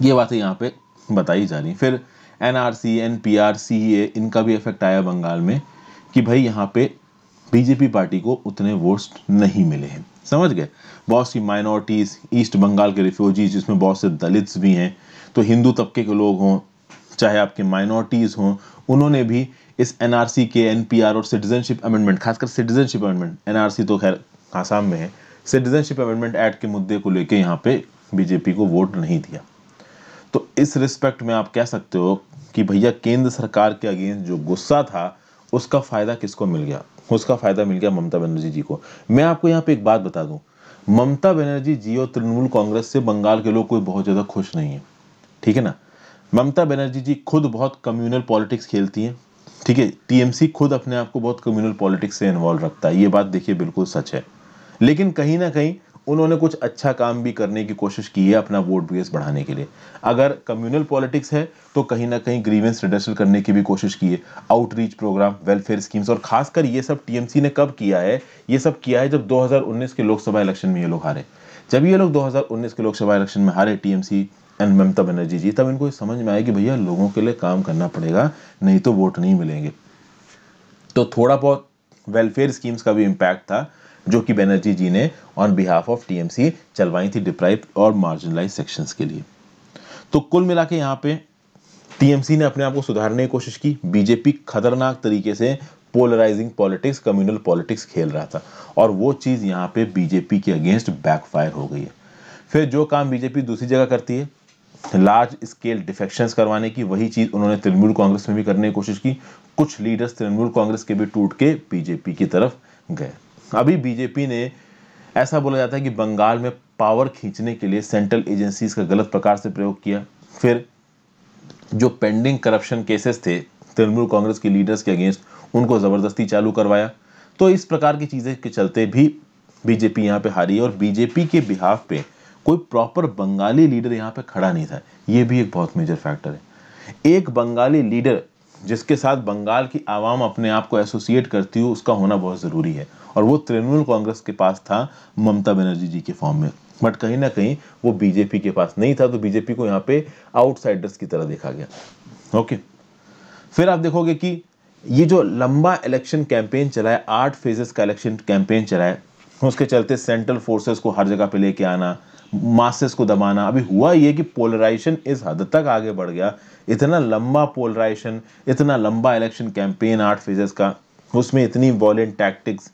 ये बातें यहाँ पे बताई जा रही हैं फिर N R C N P R C A इनका भी इफेक्ट आया बंगाल में कि भाई यहाँ पे बीजेपी पार्टी को उतने वोट्स नहीं मिले हैं समझ गए बहुत सी माइनॉरिटीज़ ईस्ट बंगाल के रिफ्यूजीज जिसमें बहुत से दलित्स भी हैं तो हिंदू तबके के लोग हों चाहे आपके माइनॉरिटीज़ हों उन्होंने भी इस एन के एन और सिटीजनशिप अमेंडमेंट खासकर सिटीजनशिप अमेंडमेंट एन तो खैर आसाम में है सिटीजनशिप अमेंडमेंट एक्ट के मुद्दे को लेकर यहाँ पे बीजेपी को वोट नहीं दिया तो इस रिस्पेक्ट में आप कह सकते हो कि भैया केंद्र सरकार के अगेंस्ट जो गुस्सा था उसका फ़ायदा किसको मिल गया उसका फ़ायदा मिल गया ममता बनर्जी जी को मैं आपको यहाँ पे एक बात बता दूं ममता बनर्जी जी और तृणमूल कांग्रेस से बंगाल के लोग कोई बहुत ज़्यादा खुश नहीं है ठीक है ना ममता बनर्जी जी खुद बहुत कम्युनल पॉलिटिक्स खेलती हैं ठीक है टीएमसी खुद अपने आप को बहुत कम्युनल पॉलिटिक्स से इन्वॉल्व रखता है ये बात देखिए बिल्कुल सच है लेकिन कहीं ना कहीं उन्होंने कुछ अच्छा काम भी करने की कोशिश की है अपना वोट बेस बढ़ाने के लिए अगर कम्युनल पॉलिटिक्स है तो कहीं ना कहीं ग्रीवेंस रिडर्सल करने की भी कोशिश की है आउटरीच प्रोग्राम वेलफेयर स्कीम्स और खासकर ये सब टीएमसी ने कब किया है ये सब किया है जब 2019 के लोकसभा इलेक्शन में ये लोग हारे जब ये लोग 2019 के लोकसभा इलेक्शन में हारे टीएमसी एंड ममता बनर्जी जी तब इनको समझ में आया कि भैया लोगों के लिए काम करना पड़ेगा नहीं तो वोट नहीं मिलेंगे तो थोड़ा बहुत वेलफेयर स्कीम्स का भी इम्पैक्ट था जो कि बैनर्जी जी ने ऑन बिहाफ ऑफ टीएमसी चलवाई थी डिप्राइव और मार्जिनलाइज सेक्शंस के लिए तो कुल मिला के यहाँ पे टीएमसी ने अपने आप को सुधारने की कोशिश की बीजेपी खतरनाक तरीके से पोलराइजिंग पॉलिटिक्स कम्युनल पॉलिटिक्स खेल रहा था और वो चीज़ यहाँ पे बीजेपी के अगेंस्ट बैकफायर हो गई है फिर जो काम बीजेपी दूसरी जगह करती है लार्ज स्केल डिफेक्शंस करवाने की वही चीज़ उन्होंने तृणमूल कांग्रेस में भी करने की कोशिश की कुछ लीडर्स तृणमूल कांग्रेस के भी टूट के बीजेपी की तरफ गए अभी बीजेपी ने ऐसा बोला जाता है कि बंगाल में पावर खींचने के लिए सेंट्रल एजेंसीज का गलत प्रकार से प्रयोग किया फिर जो पेंडिंग करप्शन केसेस थे तृणमूल कांग्रेस के लीडर्स के अगेंस्ट उनको ज़बरदस्ती चालू करवाया तो इस प्रकार की चीज़ें के चलते भी बीजेपी यहाँ पे हारी और बीजेपी के बिहाफ पे कोई प्रॉपर बंगाली लीडर यहाँ पे खड़ा नहीं था ये भी एक बहुत मेजर फैक्टर है एक बंगाली लीडर जिसके साथ बंगाल की आवाम अपने आप को एसोसिएट करती हो उसका होना बहुत ज़रूरी है और वो तृणमूल कांग्रेस के पास था ममता बनर्जी जी के फॉर्म में बट कहीं ना कहीं वो बीजेपी के पास नहीं था तो बीजेपी को यहाँ पे आउटसाइडर्स की तरह देखा गया ओके फिर आप देखोगे कि ये जो लंबा इलेक्शन कैंपेन चला है आठ फेजेस का इलेक्शन कैंपेन चला है उसके चलते सेंट्रल फोर्सेस को हर जगह पे लेके आना मासेस को दबाना अभी हुआ ये कि पोलराइजेशन इस हद तक आगे बढ़ गया इतना लंबा पोलराइजेशन इतना लंबा इलेक्शन कैंपेन आठ फेजेस का उसमें इतनी वॉलेंट टैक्टिक्स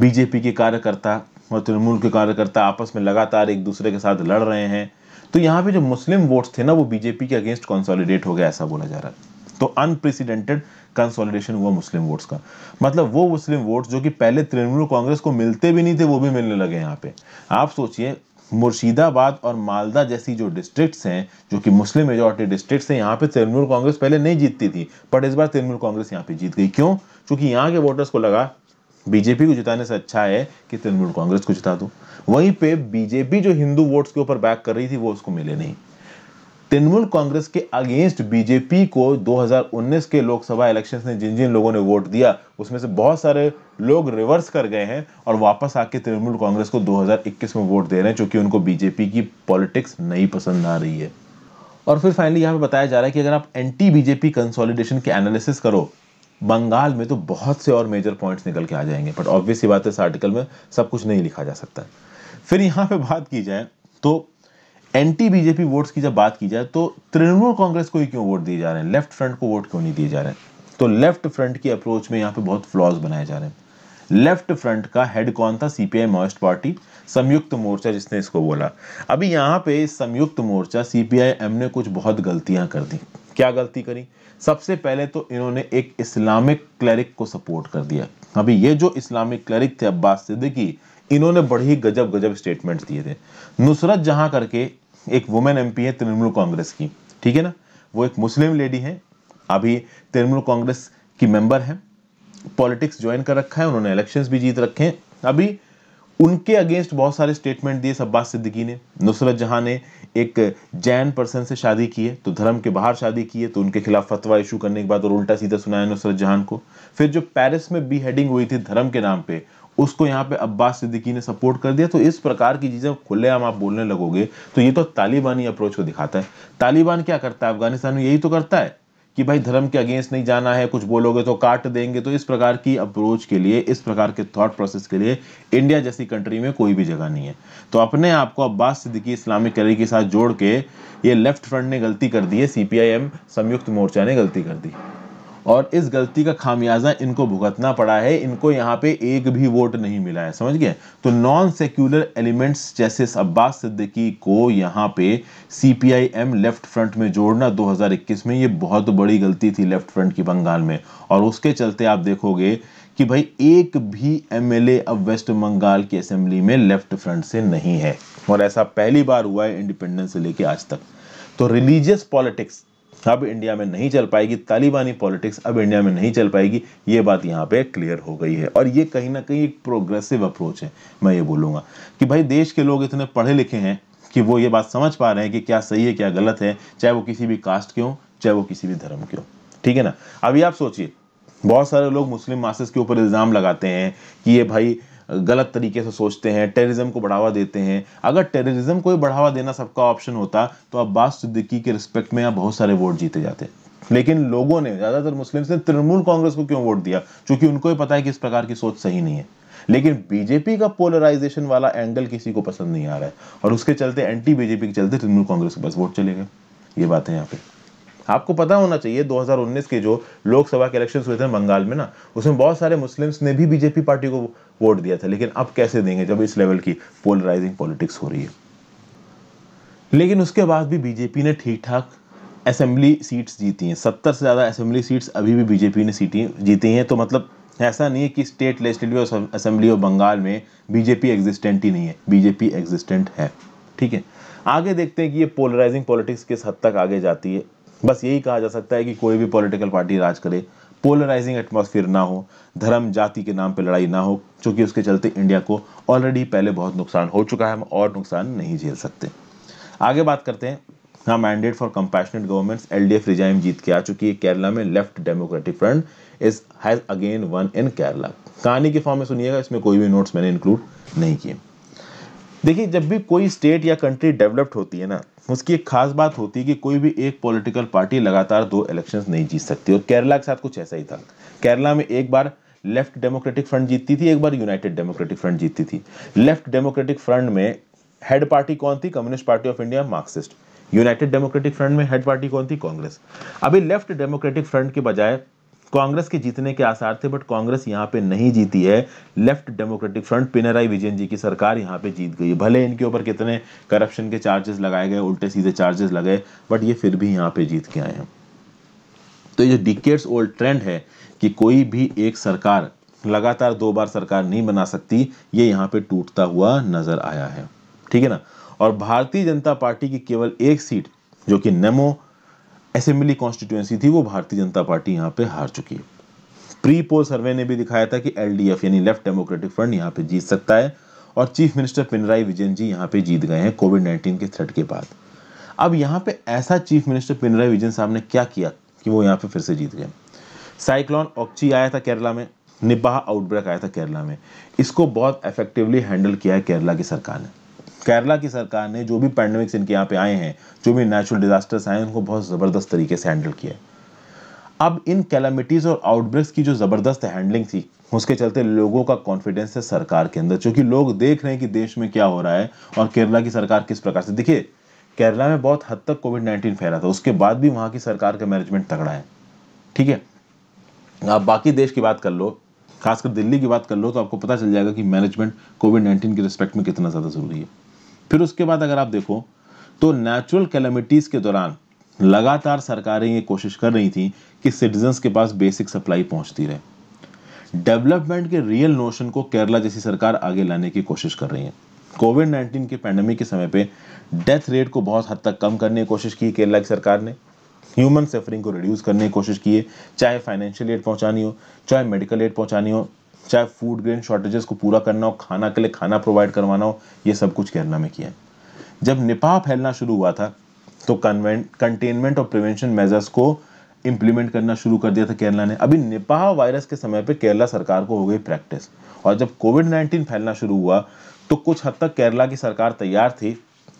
बीजेपी के कार्यकर्ता और तृणमूल के कार्यकर्ता आपस में लगातार एक दूसरे के साथ लड़ रहे हैं तो यहाँ पे जो मुस्लिम वोट्स थे ना वो बीजेपी के अगेंस्ट कंसोलिडेट हो गया ऐसा बोला जा रहा है तो अनप्रेसिडेंटेड कंसोलिडेशन हुआ मुस्लिम वोट्स का मतलब वो मुस्लिम वोट्स जो कि पहले तृणमूल कांग्रेस को मिलते भी नहीं थे वो भी मिलने लगे यहाँ पे आप सोचिए मुर्शिदाबाद और मालदा जैसी जो डिस्ट्रिक्ट्स हैं जो कि मुस्लिम मेजोरिटी डिस्ट्रिक्ट्स हैं यहाँ पे तृणमूल कांग्रेस पहले नहीं जीतती थी बट इस बार तृणमूल कांग्रेस यहाँ पे जीत गई क्यों क्योंकि यहाँ के वोटर्स को लगा बीजेपी को जिताने से अच्छा है कि तृणमूल कांग्रेस को जिता दो वहीं पे बीजेपी जो हिंदू वोट्स के ऊपर बैक कर रही थी वो उसको मिले नहीं तृणमूल कांग्रेस के अगेंस्ट बीजेपी को 2019 के लोकसभा इलेक्शन में जिन जिन लोगों ने वोट दिया उसमें से बहुत सारे लोग रिवर्स कर गए हैं और वापस आके तृणमूल कांग्रेस को 2021 में वोट दे रहे हैं चूंकि उनको बीजेपी की पॉलिटिक्स नहीं पसंद आ रही है और फिर फाइनली यहाँ पे बताया जा रहा है कि अगर आप एंटी बीजेपी कंसोलिडेशन के एनालिसिस करो बंगाल में तो बहुत से और मेजर पॉइंट्स निकल के आ जाएंगे बट ऑब्वियस बात है इस आर्टिकल में सब कुछ नहीं लिखा जा सकता है फिर यहाँ पे बात की जाए तो एंटी बीजेपी वोट्स की जब बात की जाए तो तृणमूल कांग्रेस को ही क्यों वोट दिए जा रहे हैं लेफ्ट फ्रंट को वोट क्यों नहीं दिए जा रहे हैं तो लेफ्ट फ्रंट की अप्रोच में यहाँ पे बहुत फ्लॉज बनाए जा रहे हैं लेफ्ट फ्रंट का हेड कौन था सीपीआई माओइस्ट पार्टी संयुक्त मोर्चा जिसने इसको बोला अभी यहाँ पे संयुक्त मोर्चा सीपीआईएम ने कुछ बहुत गलतियां कर दी क्या गलती करी सबसे पहले तो इन्होंने एक इस्लामिक क्लरिक को सपोर्ट कर दिया अभी ये जो इस्लामिक क्लरिक थे अब्बास सिद्दीकी इन्होंने बड़ी गजब गजब स्टेटमेंट दिए थे नुसरत जहां करके एक वुमेन एमपी है तृणमूल कांग्रेस की ठीक है ना वो एक मुस्लिम लेडी है अभी तृणमूल कांग्रेस की मेंबर है पॉलिटिक्स ज्वाइन कर रखा है उन्होंने इलेक्शंस भी जीत रखे हैं अभी उनके अगेंस्ट बहुत सारे स्टेटमेंट दिए सब्बास सिद्दीकी ने नुसरत जहां ने एक जैन पर्सन से शादी की है तो धर्म के बाहर शादी की है तो उनके खिलाफ फतवा इशू करने के बाद और उल्टा सीधा सुनाया नुसरत जहां को फिर जो पेरिस में बी हेडिंग हुई थी धर्म के नाम पे उसको यहाँ पे अब्बास सिद्दीकी ने सपोर्ट कर दिया तो इस प्रकार की चीज़ें खुलेआम आप बोलने लगोगे तो ये तो तालिबानी अप्रोच को दिखाता है तालिबान क्या करता है अफगानिस्तान में यही तो करता है कि भाई धर्म के अगेंस्ट नहीं जाना है कुछ बोलोगे तो काट देंगे तो इस प्रकार की अप्रोच के लिए इस प्रकार के थॉट प्रोसेस के लिए इंडिया जैसी कंट्री में कोई भी जगह नहीं है तो अपने आप को अब्बास सिद्दीकी इस्लामिक कैलरी के साथ जोड़ के ये लेफ्ट फ्रंट ने गलती कर दी है सीपीआईएम संयुक्त मोर्चा ने गलती कर दी और इस गलती का खामियाजा इनको भुगतना पड़ा है इनको यहाँ पे एक भी वोट नहीं मिला है समझ गए तो नॉन सेक्युलर एलिमेंट्स जैसे अब्बास सिद्दीकी को यहाँ पे सीपीआईएम लेफ्ट फ्रंट में जोड़ना 2021 में ये बहुत बड़ी गलती थी लेफ्ट फ्रंट की बंगाल में और उसके चलते आप देखोगे कि भाई एक भी ए अब वेस्ट बंगाल की असेंबली में लेफ्ट फ्रंट से नहीं है और ऐसा पहली बार हुआ है इंडिपेंडेंस से लेके आज तक तो रिलीजियस पॉलिटिक्स अब इंडिया में नहीं चल पाएगी तालिबानी पॉलिटिक्स अब इंडिया में नहीं चल पाएगी ये बात यहाँ पे क्लियर हो गई है और ये कहीं ना कहीं एक प्रोग्रेसिव अप्रोच है मैं ये बोलूँगा कि भाई देश के लोग इतने पढ़े लिखे हैं कि वो ये बात समझ पा रहे हैं कि क्या सही है क्या गलत है चाहे वो किसी भी कास्ट के हों चाहे वो किसी भी धर्म के हों ठीक है ना अभी आप सोचिए बहुत सारे लोग मुस्लिम मासेस के ऊपर इल्ज़ाम लगाते हैं कि ये भाई गलत तरीके से सोचते हैं टेररिज्म को बढ़ावा देते हैं अगर टेररिज्म को बढ़ावा देना सबका ऑप्शन होता तो अब्बास सिद्दीकी के रिस्पेक्ट में बहुत सारे वोट जीते जाते लेकिन लोगों ने ज़्यादातर मुस्लिम्स ने तृणमूल कांग्रेस को क्यों वोट दिया क्योंकि उनको ही पता है कि इस प्रकार की सोच सही नहीं है लेकिन बीजेपी का पोलराइजेशन वाला एंगल किसी को पसंद नहीं आ रहा है और उसके चलते एंटी बीजेपी के चलते तृणमूल कांग्रेस के पास वोट चले गए ये बात है यहाँ पे आपको पता होना चाहिए 2019 के जो लोकसभा के इलेक्शन हुए थे बंगाल में ना उसमें बहुत सारे मुस्लिम्स ने भी बीजेपी पार्टी को वोट दिया था लेकिन अब कैसे देंगे जब इस लेवल की पोलराइजिंग पॉलिटिक्स हो रही है लेकिन उसके बाद भी बीजेपी ने ठीक ठाक असेंबली सीट्स जीती हैं सत्तर से ज़्यादा असेंबली सीट्स अभी भी बीजेपी ने सीटी जीती हैं तो मतलब ऐसा नहीं है कि state legislative assembly of Bengal में बीजेपी एग्जिस्टेंट ही नहीं है बीजेपी एग्जिस्टेंट है ठीक है आगे देखते हैं कि ये पोलराइजिंग पॉलिटिक्स किस हद तक आगे जाती है बस यही कहा जा सकता है कि कोई भी पॉलिटिकल पार्टी राज करे पोलराइजिंग एटमोसफियर ना हो धर्म जाति के नाम पर लड़ाई ना हो क्योंकि उसके चलते इंडिया को ऑलरेडी पहले बहुत नुकसान हो चुका है हम और नुकसान नहीं झेल सकते आगे बात करते हैं हाँ mandate for compassionate governments LDF regime जीत के आ चुकी है केरला में left democratic front is has again won in Kerala कहानी के फॉर्म में सुनिएगा इसमें कोई भी नोट्स मैंने इंक्लूड नहीं किए देखिए जब भी कोई स्टेट या कंट्री डेवलप्ड होती है ना उसकी एक खास बात होती है कि कोई भी एक पॉलिटिकल पार्टी लगातार दो इलेक्शंस नहीं जीत सकती और केरला के साथ कुछ ऐसा ही था केरला में एक बार लेफ्ट डेमोक्रेटिक फ्रंट जीतती थी एक बार यूनाइटेड डेमोक्रेटिक फ्रंट जीतती थी लेफ्ट डेमोक्रेटिक फ्रंट में हेड पार्टी कौन थी communist party of India marxist united democratic front में हेड पार्टी कौन थी कांग्रेस अभी लेफ्ट डेमोक्रेटिक फ्रंट के बजाय कांग्रेस के जीतने के आसार थे बट कांग्रेस यहाँ पे नहीं जीती है left democratic front Pinarayi Vijayan ji की सरकार यहाँ पे जीत गई है भले इनके ऊपर कितने करप्शन के चार्जेस लगाए गए उल्टे सीधे चार्जेस लगे बट ये फिर भी यहाँ पे जीत के आए हैं तो ये डिकेट्स ओल्ड ट्रेंड है कि कोई भी एक सरकार लगातार दो बार सरकार नहीं बना सकती ये यहाँ पे टूटता हुआ नजर आया है ठीक है ना और भारतीय जनता पार्टी की केवल एक सीट जो कि नेमो असेंबली कॉन्स्टिट्यूएंसी थी वो भारतीय जनता पार्टी यहाँ पे हार चुकी है प्री पोल सर्वे ने भी दिखाया था कि एलडीएफ यानी लेफ्ट डेमोक्रेटिक फ्रंट यहाँ पे जीत सकता है और चीफ मिनिस्टर पिनराई विजयन जी यहाँ पे जीत गए हैं कोविड नाइन्टीन के थ्रेट के बाद अब यहाँ पे ऐसा चीफ मिनिस्टर पिनराई विजयन साहब ने क्या किया कि वो यहाँ पे फिर से जीत गए साइक्लोन ऑक्ची आया था केरला में निपाह आउटब्रेक आया था केरला में इसको बहुत इफेक्टिवली हैंडल किया है केरला की सरकार ने केरला की सरकार ने जो भी पैंडमिक्स इनके यहाँ पे आए हैं जो भी नेचुरल डिजास्टर्स आए हैं उनको बहुत ज़बरदस्त तरीके से हैंडल किया है अब इन कैलामिटीज़ और आउटब्रेक्स की जो ज़बरदस्त हैंडलिंग थी उसके चलते लोगों का कॉन्फिडेंस है सरकार के अंदर चूँकि लोग देख रहे हैं कि देश में क्या हो रहा है और केरला की सरकार किस प्रकार से देखिए केरला में बहुत हद तक कोविड नाइन्टीन फैला था उसके बाद भी वहाँ की सरकार का मैनेजमेंट तगड़ा है ठीक है आप बाकी देश की बात कर लो खासकर दिल्ली की बात कर लो तो आपको पता चल जाएगा कि मैनेजमेंट कोविड नाइन्टीन के रिस्पेक्ट में कितना ज़्यादा ज़रूरी है फिर उसके बाद अगर आप देखो तो नेचुरल कैलमिटीज के दौरान लगातार सरकारें ये कोशिश कर रही थी कि सिटीजन्स के पास बेसिक सप्लाई पहुंचती रहे डेवलपमेंट के रियल नोशन को केरला जैसी सरकार आगे लाने की कोशिश कर रही है कोविड 19 के पैंडमिक के समय पे डेथ रेट को बहुत हद तक कम करने की कोशिश की केरला की सरकार ने ह्यूमन सफरिंग को रिड्यूस करने की कोशिश की है चाहे फाइनेंशियल एड पहुंचानी हो चाहे मेडिकल एड पहुंचानी हो चाहे फूड ग्रेन शॉर्टेजेस को पूरा करना हो खाना के लिए खाना प्रोवाइड करवाना हो ये सब कुछ केरला में किया जब निपाह फैलना शुरू हुआ था तो कंटेनमेंट और प्रिवेंशन मेजर्स को इम्प्लीमेंट करना शुरू कर दिया था केरला ने अभी निपाह वायरस के समय पर केरला सरकार को हो गई प्रैक्टिस और जब कोविड नाइन्टीन फैलना शुरू हुआ तो कुछ हद तक केरला की सरकार तैयार थी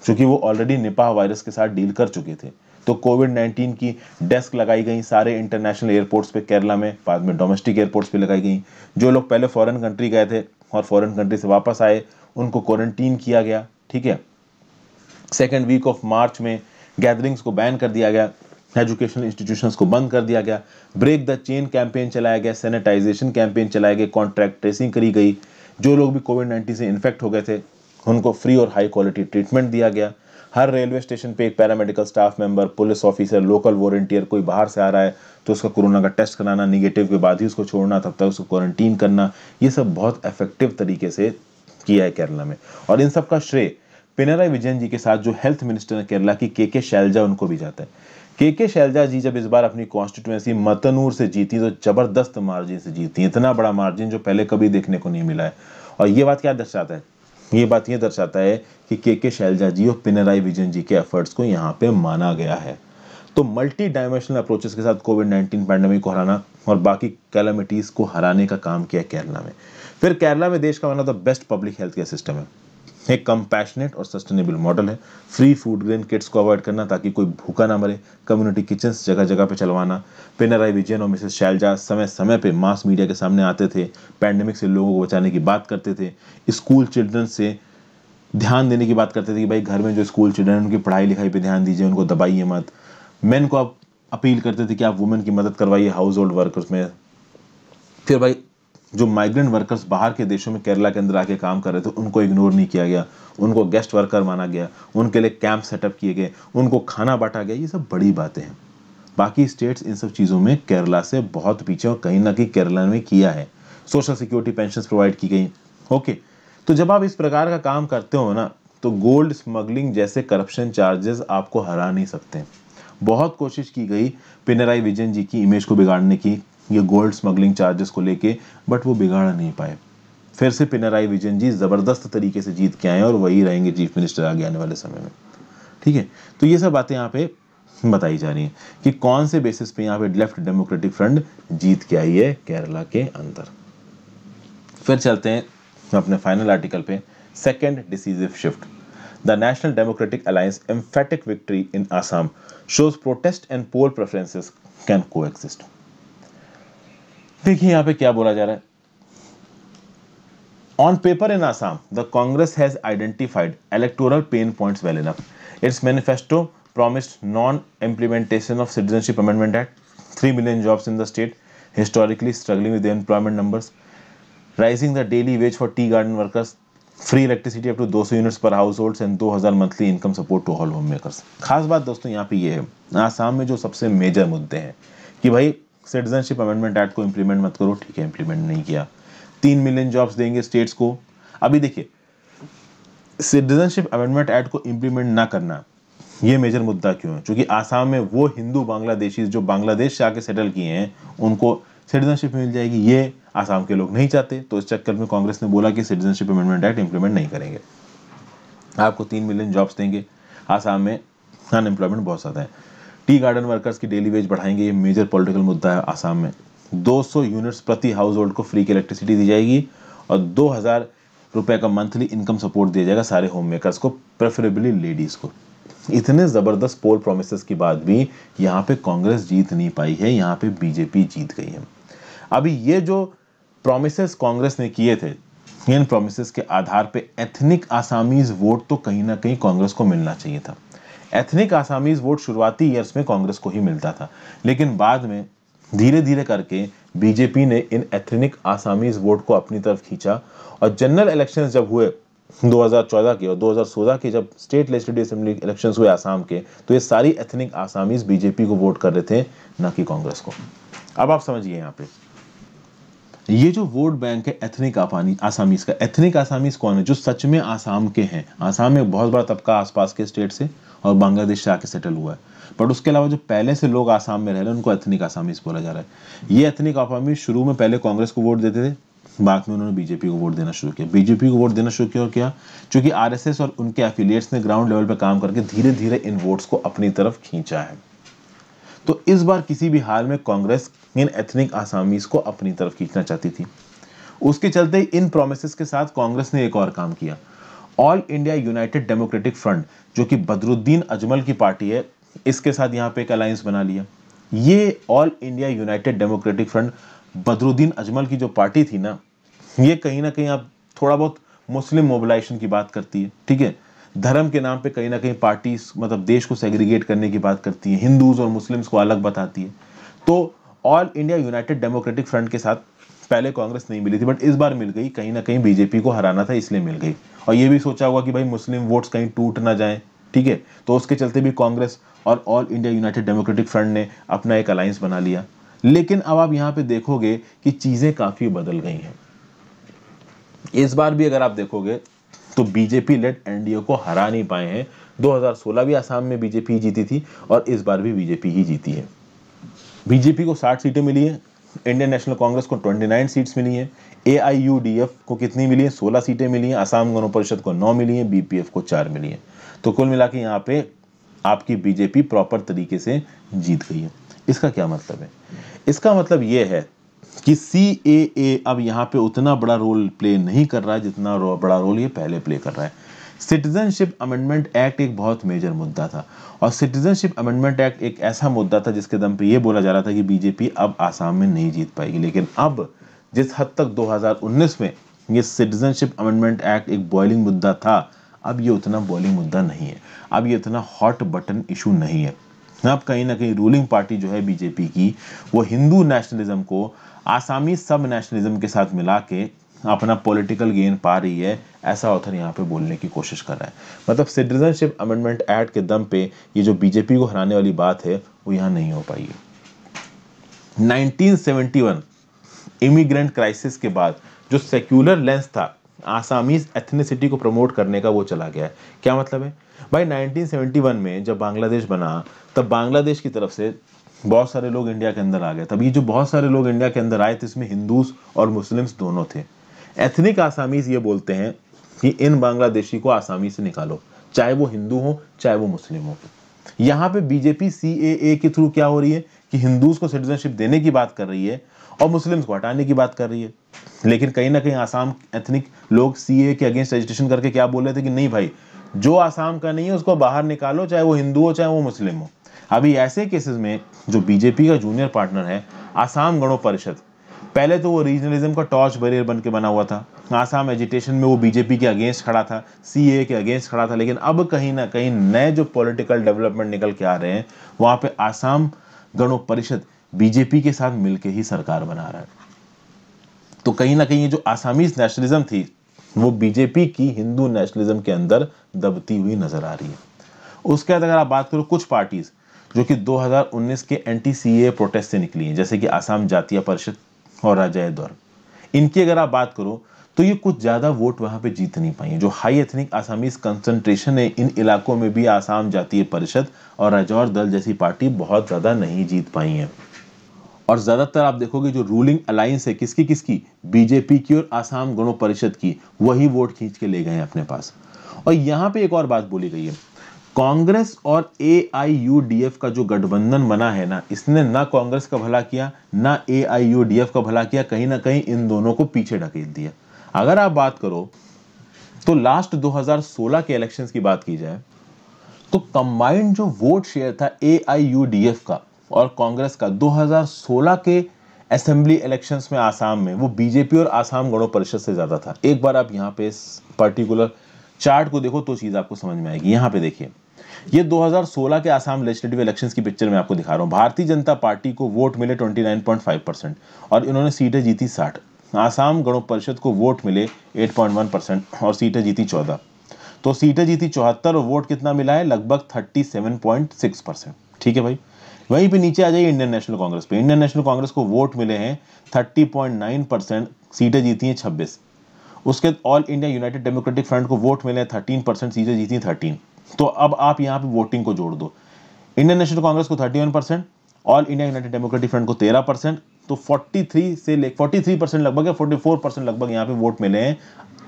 क्योंकि वो ऑलरेडी निपाह वायरस के साथ डील कर चुके थे तो कोविड 19 की डेस्क लगाई गई सारे इंटरनेशनल एयरपोर्ट्स पे केरला में बाद में डोमेस्टिक एयरपोर्ट्स पे लगाई गई जो लोग पहले फॉरेन कंट्री गए थे और फॉरेन कंट्री से वापस आए उनको क्वारंटीन किया गया ठीक है सेकेंड वीक ऑफ मार्च में गैदरिंग्स को बैन कर दिया गया एजुकेशनल इंस्टीट्यूशंस को बंद कर दिया गया ब्रेक द चेन कैंपेन चलाया गया सैनिटाइजेशन कैंपेन चलाया गया कॉन्ट्रैक्ट ट्रेसिंग करी गई जो लोग भी कोविड नाइन्टीन से इन्फेक्ट हो गए थे उनको फ्री और हाई क्वालिटी ट्रीटमेंट दिया गया हर रेलवे स्टेशन पे एक paramedical staff member police officer local volunteer कोई बाहर से आ रहा है तो उसका कोरोना का टेस्ट कराना निगेटिव के बाद ही उसको छोड़ना तब तक उसको क्वारंटीन करना ये सब बहुत इफेक्टिव तरीके से किया है केरला में और इन सब का श्रेय पिनराई विजयन जी के साथ जो हेल्थ मिनिस्टर है केरला की के के शैलजा उनको भी जाता है के के शैलजा जी जब इस बार अपनी कॉन्स्टिट्यूएंसी मतनूर से जीती तो जबरदस्त मार्जिन से जीती इतना बड़ा मार्जिन जो पहले कभी देखने को नहीं मिला है और ये बात क्या दर्शाता है ये बात ये दर्शाता है कि के के शैलजा जी और पिनराई विजन जी के एफर्ट्स को यहाँ पे माना गया है तो मल्टी डायमेंशनल अप्रोचेस के साथ कोविड नाइन्टीन पैंडमिक को हराना और बाकी कैलामिटीज़ को हराने का काम किया केरला में फिर केरला में देश का माना the best public health care system है एक कम्पैशनेट और सस्टेनेबल मॉडल है फ्री फूड ग्रेन किट्स को अवॉइड करना ताकि कोई भूखा ना मरे कम्युनिटी किचन जगह जगह पे चलवाना पेनाराई विजयन और मिसेस शैलजा समय समय पे मास मीडिया के सामने आते थे पैंडमिक से लोगों को बचाने की बात करते थे स्कूल चिल्ड्रन से ध्यान देने की बात करते थे कि भाई घर में जो स्कूल चिल्ड्रन उनकी पढ़ाई लिखाई पर ध्यान दीजिए उनको दबाइए मत मैन को आप अपील करते थे कि आप वुमेन की मदद करवाइए हाउस होल्ड वर्कर्स में फिर भाई जो माइग्रेंट वर्कर्स बाहर के देशों में केरला के अंदर आके काम कर रहे थे उनको इग्नोर नहीं किया गया उनको गेस्ट वर्कर माना गया उनके लिए कैंप सेटअप किए गए उनको खाना बांटा गया ये सब बड़ी बातें हैं बाकी स्टेट्स इन सब चीज़ों में केरला से बहुत पीछे और कहीं ना कहीं केरला में किया है सोशल सिक्योरिटी पेंशन प्रोवाइड की गई ओके तो जब आप इस प्रकार का काम करते हो ना तो गोल्ड स्मगलिंग जैसे करप्शन चार्जेस आपको हरा नहीं सकते बहुत कोशिश की गई पिनराई विजयन जी की इमेज को बिगाड़ने की ये गोल्ड स्मगलिंग चार्जेस को लेके बट वो बिगाड़ नहीं पाए फिर से पिनराई विजन जी ज़बरदस्त तरीके से जीत के आए और वही रहेंगे चीफ मिनिस्टर आगे आने वाले समय में ठीक है तो ये सब बातें यहाँ पे बताई जा रही हैं कि कौन से बेसिस पे यहाँ पे लेफ्ट डेमोक्रेटिक फ्रंट जीत के आई है केरला के अंदर फिर चलते हैं अपने फाइनल आर्टिकल पे second decisive shift The National Democratic Alliance emphatic victory in Assam shows protest and poll preferences can coexist. देखिए यहां पे क्या बोला जा रहा है on paper in Assam the Congress has identified electoral pain point well enough its manifesto promised non implementation of citizenship amendment act three million jobs in the state historically struggling with employment number rising the daily wage for tea garden workers free electricity up to 200 units per household and दो हज़ार monthly income support to all homemaker खास बात दोस्तों यहाँ पे ये है आसाम में जो सबसे मेजर मुद्दे हैं कि भाई सिटीजनशिप अमेंडमेंट एक्ट को इम्प्लीमेंट मत करो ठीक है इम्प्लीमेंट नहीं किया तीन मिलियन जॉब्स देंगे स्टेट्स को अभी देखिए सिटीजनशिप अमेंडमेंट एक्ट को इम्प्लीमेंट ना करना ये मेजर मुद्दा क्यों है क्योंकि आसाम में वो हिंदू बांग्लादेशी जो बांग्लादेश से आके सेटल किए हैं उनको सिटीजनशिप मिल जाएगी ये आसाम के लोग नहीं चाहते तो इस चक्कर में कांग्रेस ने बोला कि सिटीजनशिप अमेंडमेंट एक्ट इम्प्लीमेंट नहीं करेंगे आपको तीन मिलियन जॉब्स देंगे आसाम में अनएम्प्लॉयमेंट बहुत ज़्यादा है टी गार्डन वर्कर्स की डेली वेज बढ़ाएंगे ये मेजर पॉलिटिकल मुद्दा है आसाम में 200 यूनिट्स प्रति हाउस होल्ड को फ्री की इलेक्ट्रिसिटी दी जाएगी और हजार रुपए का मंथली इनकम सपोर्ट दिया जाएगा सारे होम मेकर्स को प्रेफरेबली लेडीज़ को इतने ज़बरदस्त पोल प्रोमिस के बाद भी यहाँ पे कांग्रेस जीत नहीं पाई है यहाँ पे बीजेपी जीत गई है अभी ये जो प्रोमिस कांग्रेस ने किए थे इन प्रोमिस के आधार पे एथनिक आसामीज वोट तो कहीं ना कहीं कांग्रेस को मिलना चाहिए था एथनिक आसामीज वोट शुरुआती ईयर्स में कांग्रेस को ही मिलता था लेकिन बाद में धीरे धीरे करके बीजेपी ने इन एथनिक आसामीज वोट को अपनी तरफ खींचा और जनरल इलेक्शन जब हुए 2014 के और 2016 के जब स्टेट लेजिस्लेटिव असेंबली इलेक्शंस हुए आसाम के तो ये सारी एथनिक आसामीज बीजेपी को वोट कर रहे थे ना कि कांग्रेस को अब आप समझिए यहाँ पे ये जो वोट बैंक है एथनिक आपानी आसामीज का एथनिक आसामीज कौन है जो सच में आसाम के हैं आसाम में बहुत बड़ा तबका आसपास के स्टेट से और बांग्लादेश से आके सेटल हुआ है बट उसके अलावा जो पहले से लोग आसाम में रह रहे हैं उनको एथनिक आसामीज बोला जा रहा है ये एथनिक आसामीज शुरू में पहले कांग्रेस को वोट देते थे बाद में उन्होंने बीजेपी को वोट देना शुरू किया बीजेपी को वोट देना शुरू किया और क्या क्योंकि आर और उनके एफिलियट्स ने ग्राउंड लेवल पर काम करके धीरे धीरे इन वोट्स को अपनी तरफ खींचा है तो इस बार किसी भी हाल में कांग्रेस इन एथनिक आसामीज को अपनी तरफ खींचना चाहती थी उसके चलते इन प्रोमिस के साथ कांग्रेस ने एक और काम किया all India united democratic front जो कि बदरुद्दीन अजमल की पार्टी है इसके साथ यहाँ पे एक अलायंस बना लिया ये all India united democratic front Badruddin Ajmal की जो पार्टी थी ना ये कहीं ना कहीं आप थोड़ा बहुत मुस्लिम मोबिलाइजेशन की बात करती है ठीक है धर्म के नाम पे कहीं ना कहीं पार्टी मतलब देश को सेग्रीगेट करने की बात करती है हिंदूज और मुस्लिम्स को अलग बताती है तो all India united democratic front के साथ पहले कांग्रेस नहीं मिली थी बट इस बार मिल गई कहीं ना कहीं बीजेपी को हराना था इसलिए मिल गई और ये भी सोचा हुआ कि भाई मुस्लिम वोट्स कहीं टूट ना जाए ठीक है तो उसके चलते भी कांग्रेस और all India united democratic front ने अपना एक अलायंस बना लिया लेकिन अब आप यहां पे देखोगे कि चीज़ें काफ़ी बदल गई हैं इस बार भी अगर आप देखोगे तो बीजेपी लेट एनडीए को हरा नहीं पाए हैं 2016 भी आसाम में बीजेपी ही जीती थी और इस बार भी बीजेपी ही जीती है बीजेपी को 60 सीटें मिली है इंडियन नेशनल कांग्रेस को 29 सीट्स मिली हैं ए को कितनी मिली है 16 सीटें मिली हैं आसाम गण परिषद को 9 मिली हैं बीपीएफ को 4 मिली हैं तो कुल मिला के यहाँ पे आपकी बीजेपी प्रॉपर तरीके से जीत गई है इसका क्या मतलब है इसका मतलब ये है कि सी अब यहाँ पे उतना बड़ा रोल प्ले नहीं कर रहा है जितना बड़ा रोल ये पहले प्ले कर रहा है सिटीजनशिप अमेंडमेंट एक्ट एक बहुत मेजर मुद्दा था और सिटीजनशिप अमेंडमेंट एक्ट एक ऐसा मुद्दा था जिसके दम पे ये बोला जा रहा था कि बीजेपी अब आसाम में नहीं जीत पाएगी लेकिन अब जिस हद तक 2019 में ये सिटीजनशिप अमेंडमेंट एक्ट एक बॉइलिंग मुद्दा था अब ये उतना बॉइलिंग मुद्दा नहीं है अब ये इतना हॉट बटन इशू नहीं है अब कहीं ना कहीं रूलिंग पार्टी जो है बीजेपी की वो हिंदू नेशनलिज्म को आसामी सब नेशनलिज्म के साथ मिला के अपना पॉलिटिकल गेन पा रही है ऐसा ऑथर यहाँ पे बोलने की कोशिश कर रहा है मतलब सिटीजनशिप अमेंडमेंट एक्ट के दम पे ये जो बीजेपी को हराने वाली बात है वो यहाँ नहीं हो पाई है नाइनटीन इमिग्रेंट क्राइसिस के बाद जो सेक्युलर लेंस था आसामीज एथनिसिटी को प्रमोट करने का वो चला गया है क्या मतलब है भाई 1971 में जब बांग्लादेश बना तब बांग्लादेश की तरफ से बहुत सारे लोग इंडिया के अंदर आ गए तब ये जो बहुत सारे लोग इंडिया के अंदर आए थे तो इसमें हिंदूज और मुस्लिम्स दोनों थे एथनिक आसामीज ये बोलते हैं कि इन बांग्लादेशी को आसामी से निकालो चाहे वो हिंदू हो चाहे वो मुस्लिम हो यहाँ पे बीजेपी सी के थ्रू क्या हो रही है कि हिंदूज को सिटीजनशिप देने की बात कर रही है और मुस्लिम्स को हटाने की बात कर रही है लेकिन कहीं ना कहीं आसाम एथनिक लोग सी के अगेंस्ट रजिस्ट्रेशन करके क्या बोल रहे थे कि नहीं भाई जो आसाम का नहीं है उसको बाहर निकालो चाहे वो हिंदू हो चाहे वो मुस्लिम हो अभी ऐसे केसेस में जो बीजेपी का जूनियर पार्टनर है आसाम गणो परिषद पहले तो वो रीजनलिज्म का टॉर्च बैरियर बन के बना हुआ था आसाम एजिटेशन में वो बीजेपी के अगेंस्ट खड़ा था सी के अगेंस्ट खड़ा था लेकिन अब कहीं ना कहीं नए जो पॉलिटिकल डेवलपमेंट निकल के आ रहे हैं वहां पे आसाम गणो परिषद बीजेपी के साथ मिलके ही सरकार बना रहा है तो कहीं ना कहीं ये जो आसामीज नेशनलिज्म थी वो बीजेपी की हिंदू नेशनलिज्म के अंदर दबती हुई नजर आ रही है उसके बाद अगर आप बात करो कुछ पार्टीज जो कि 2019 के एन सी ए प्रोटेस्ट से निकली हैं जैसे कि आसाम जातीय परिषद और अजय दौर इनकी अगर आप बात करो तो ये कुछ ज़्यादा वोट वहाँ पे जीत नहीं पाई जो हाई एथनिक आसामीज कंसंट्रेशन है इन इलाकों में भी आसाम जातीय परिषद और राजौर दल जैसी पार्टी बहुत ज़्यादा नहीं जीत पाई है और ज़्यादातर आप देखोगे जो रूलिंग अलायंस है किसकी किसकी बीजेपी की और आसाम गणों परिषद की वही वोट खींच के ले गए अपने पास और यहाँ पे एक और बात बोली गई है कांग्रेस और ए का जो गठबंधन बना है ना इसने ना कांग्रेस का भला किया ना ए का भला किया कहीं ना कहीं इन दोनों को पीछे ढकेल दिया अगर आप बात करो तो लास्ट 2016 के इलेक्शंस की बात की जाए तो कंबाइंड जो वोट शेयर था ए का और कांग्रेस का 2016 के असेंबली इलेक्शंस में आसाम में वो बीजेपी और आसाम गणों परिषद से ज़्यादा था एक बार आप यहाँ पे इस पर्टिकुलर चार्ट को देखो तो चीज़ आपको समझ में आएगी यहां पे देखिए ये 2016 के आसाम लेजिस्लेटिव इलेक्शंस की पिक्चर में आपको दिखा रहा हूँ भारतीय जनता पार्टी को वोट मिले 29.5 परसेंट और इन्होंने सीटें जीती 60 आसाम गणों परिषद को वोट मिले 8.1 परसेंट और सीटें जीती 14 तो सीटें जीती चौहत्तर और वोट कितना मिला है लगभग 37.6 परसेंट ठीक है भाई वहीं पर नीचे आ जाइए इंडियन नेशनल कांग्रेस पर इंडियन नेशनल कांग्रेस को वोट मिले हैं थर्टी परसेंट सीटें जीती हैं छब्बीस उसके all India united democratic front को वोट मिले हैं थर्टीन परसेंट सीटें जीती थर्टीन तो अब आप यहाँ पे वोटिंग को जोड़ दो इंडियन नेशनल कांग्रेस को 31 percent all India united democratic front को 13 परसेंट तो 43 से ले 43 परसेंट लगभग या 44 परसेंट लगभग यहाँ पे वोट मिले हैं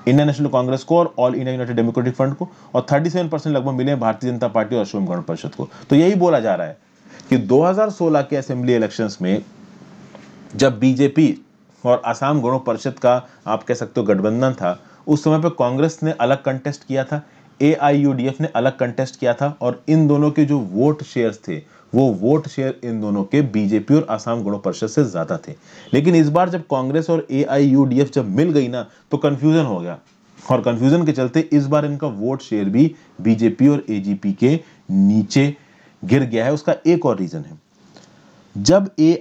इंडियन नेशनल कांग्रेस को और all India united democratic front को और 37 परसेंट लगभग मिले भारतीय जनता पार्टी और अशोक गण परिषद को तो यही बोला जा रहा है कि 2016 के असेंबली इलेक्शन में जब बीजेपी और आसाम गणों परिषद का आप कह सकते हो गठबंधन था उस समय पर कांग्रेस ने अलग कंटेस्ट किया था ए ने अलग कंटेस्ट किया था और इन दोनों के जो वोट शेयर थे वो वोट शेयर इन दोनों के बीजेपी और आसाम गण परिषद से ज़्यादा थे लेकिन इस बार जब कांग्रेस और ए जब मिल गई ना तो कंफ्यूजन हो गया और कंफ्यूजन के चलते इस बार इनका वोट शेयर भी बीजेपी और एजीपी के नीचे गिर गया है उसका एक और रीज़न है जब ए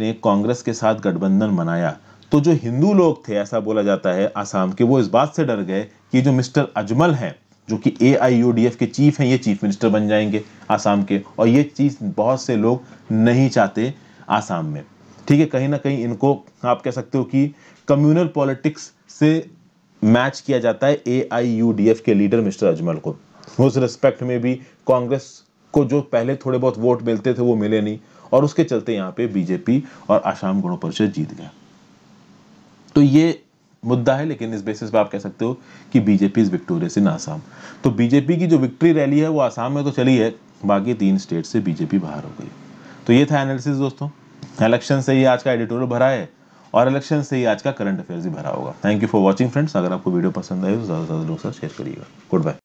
ने कांग्रेस के साथ गठबंधन बनाया तो जो हिंदू लोग थे ऐसा बोला जाता है आसाम के वो इस बात से डर गए कि जो मिस्टर अजमल हैं जो कि ए के चीफ हैं ये चीफ मिनिस्टर बन जाएंगे आसाम के और ये चीज़ बहुत से लोग नहीं चाहते आसाम में ठीक है कहीं ना कहीं इनको आप कह सकते हो कि कम्युनल पॉलिटिक्स से मैच किया जाता है ए के लीडर मिस्टर अजमल को उस रिस्पेक्ट में भी कांग्रेस को जो पहले थोड़े बहुत वोट मिलते थे वो मिले नहीं और उसके चलते यहाँ पे बीजेपी और आसाम गण परिषद जीत गया तो ये मुद्दा है लेकिन इस बेसिस पर आप कह सकते हो कि BJP is victorious in Assam तो बीजेपी की जो विक्ट्री रैली है वो आसाम में तो चली है बाकी तीन स्टेट से बीजेपी बाहर हो गई तो ये था एनालिसिस दोस्तों इलेक्शन से ही आज का एडिटोरियल भरा है और इलेक्शन से ही आज का करंट अफेयर्स भी भरा होगा thank you for watching friends अगर आपको वीडियो पसंद आए तो ज़्यादा से ज़्यादा लोग साथ शेयर करिएगा गुड बाय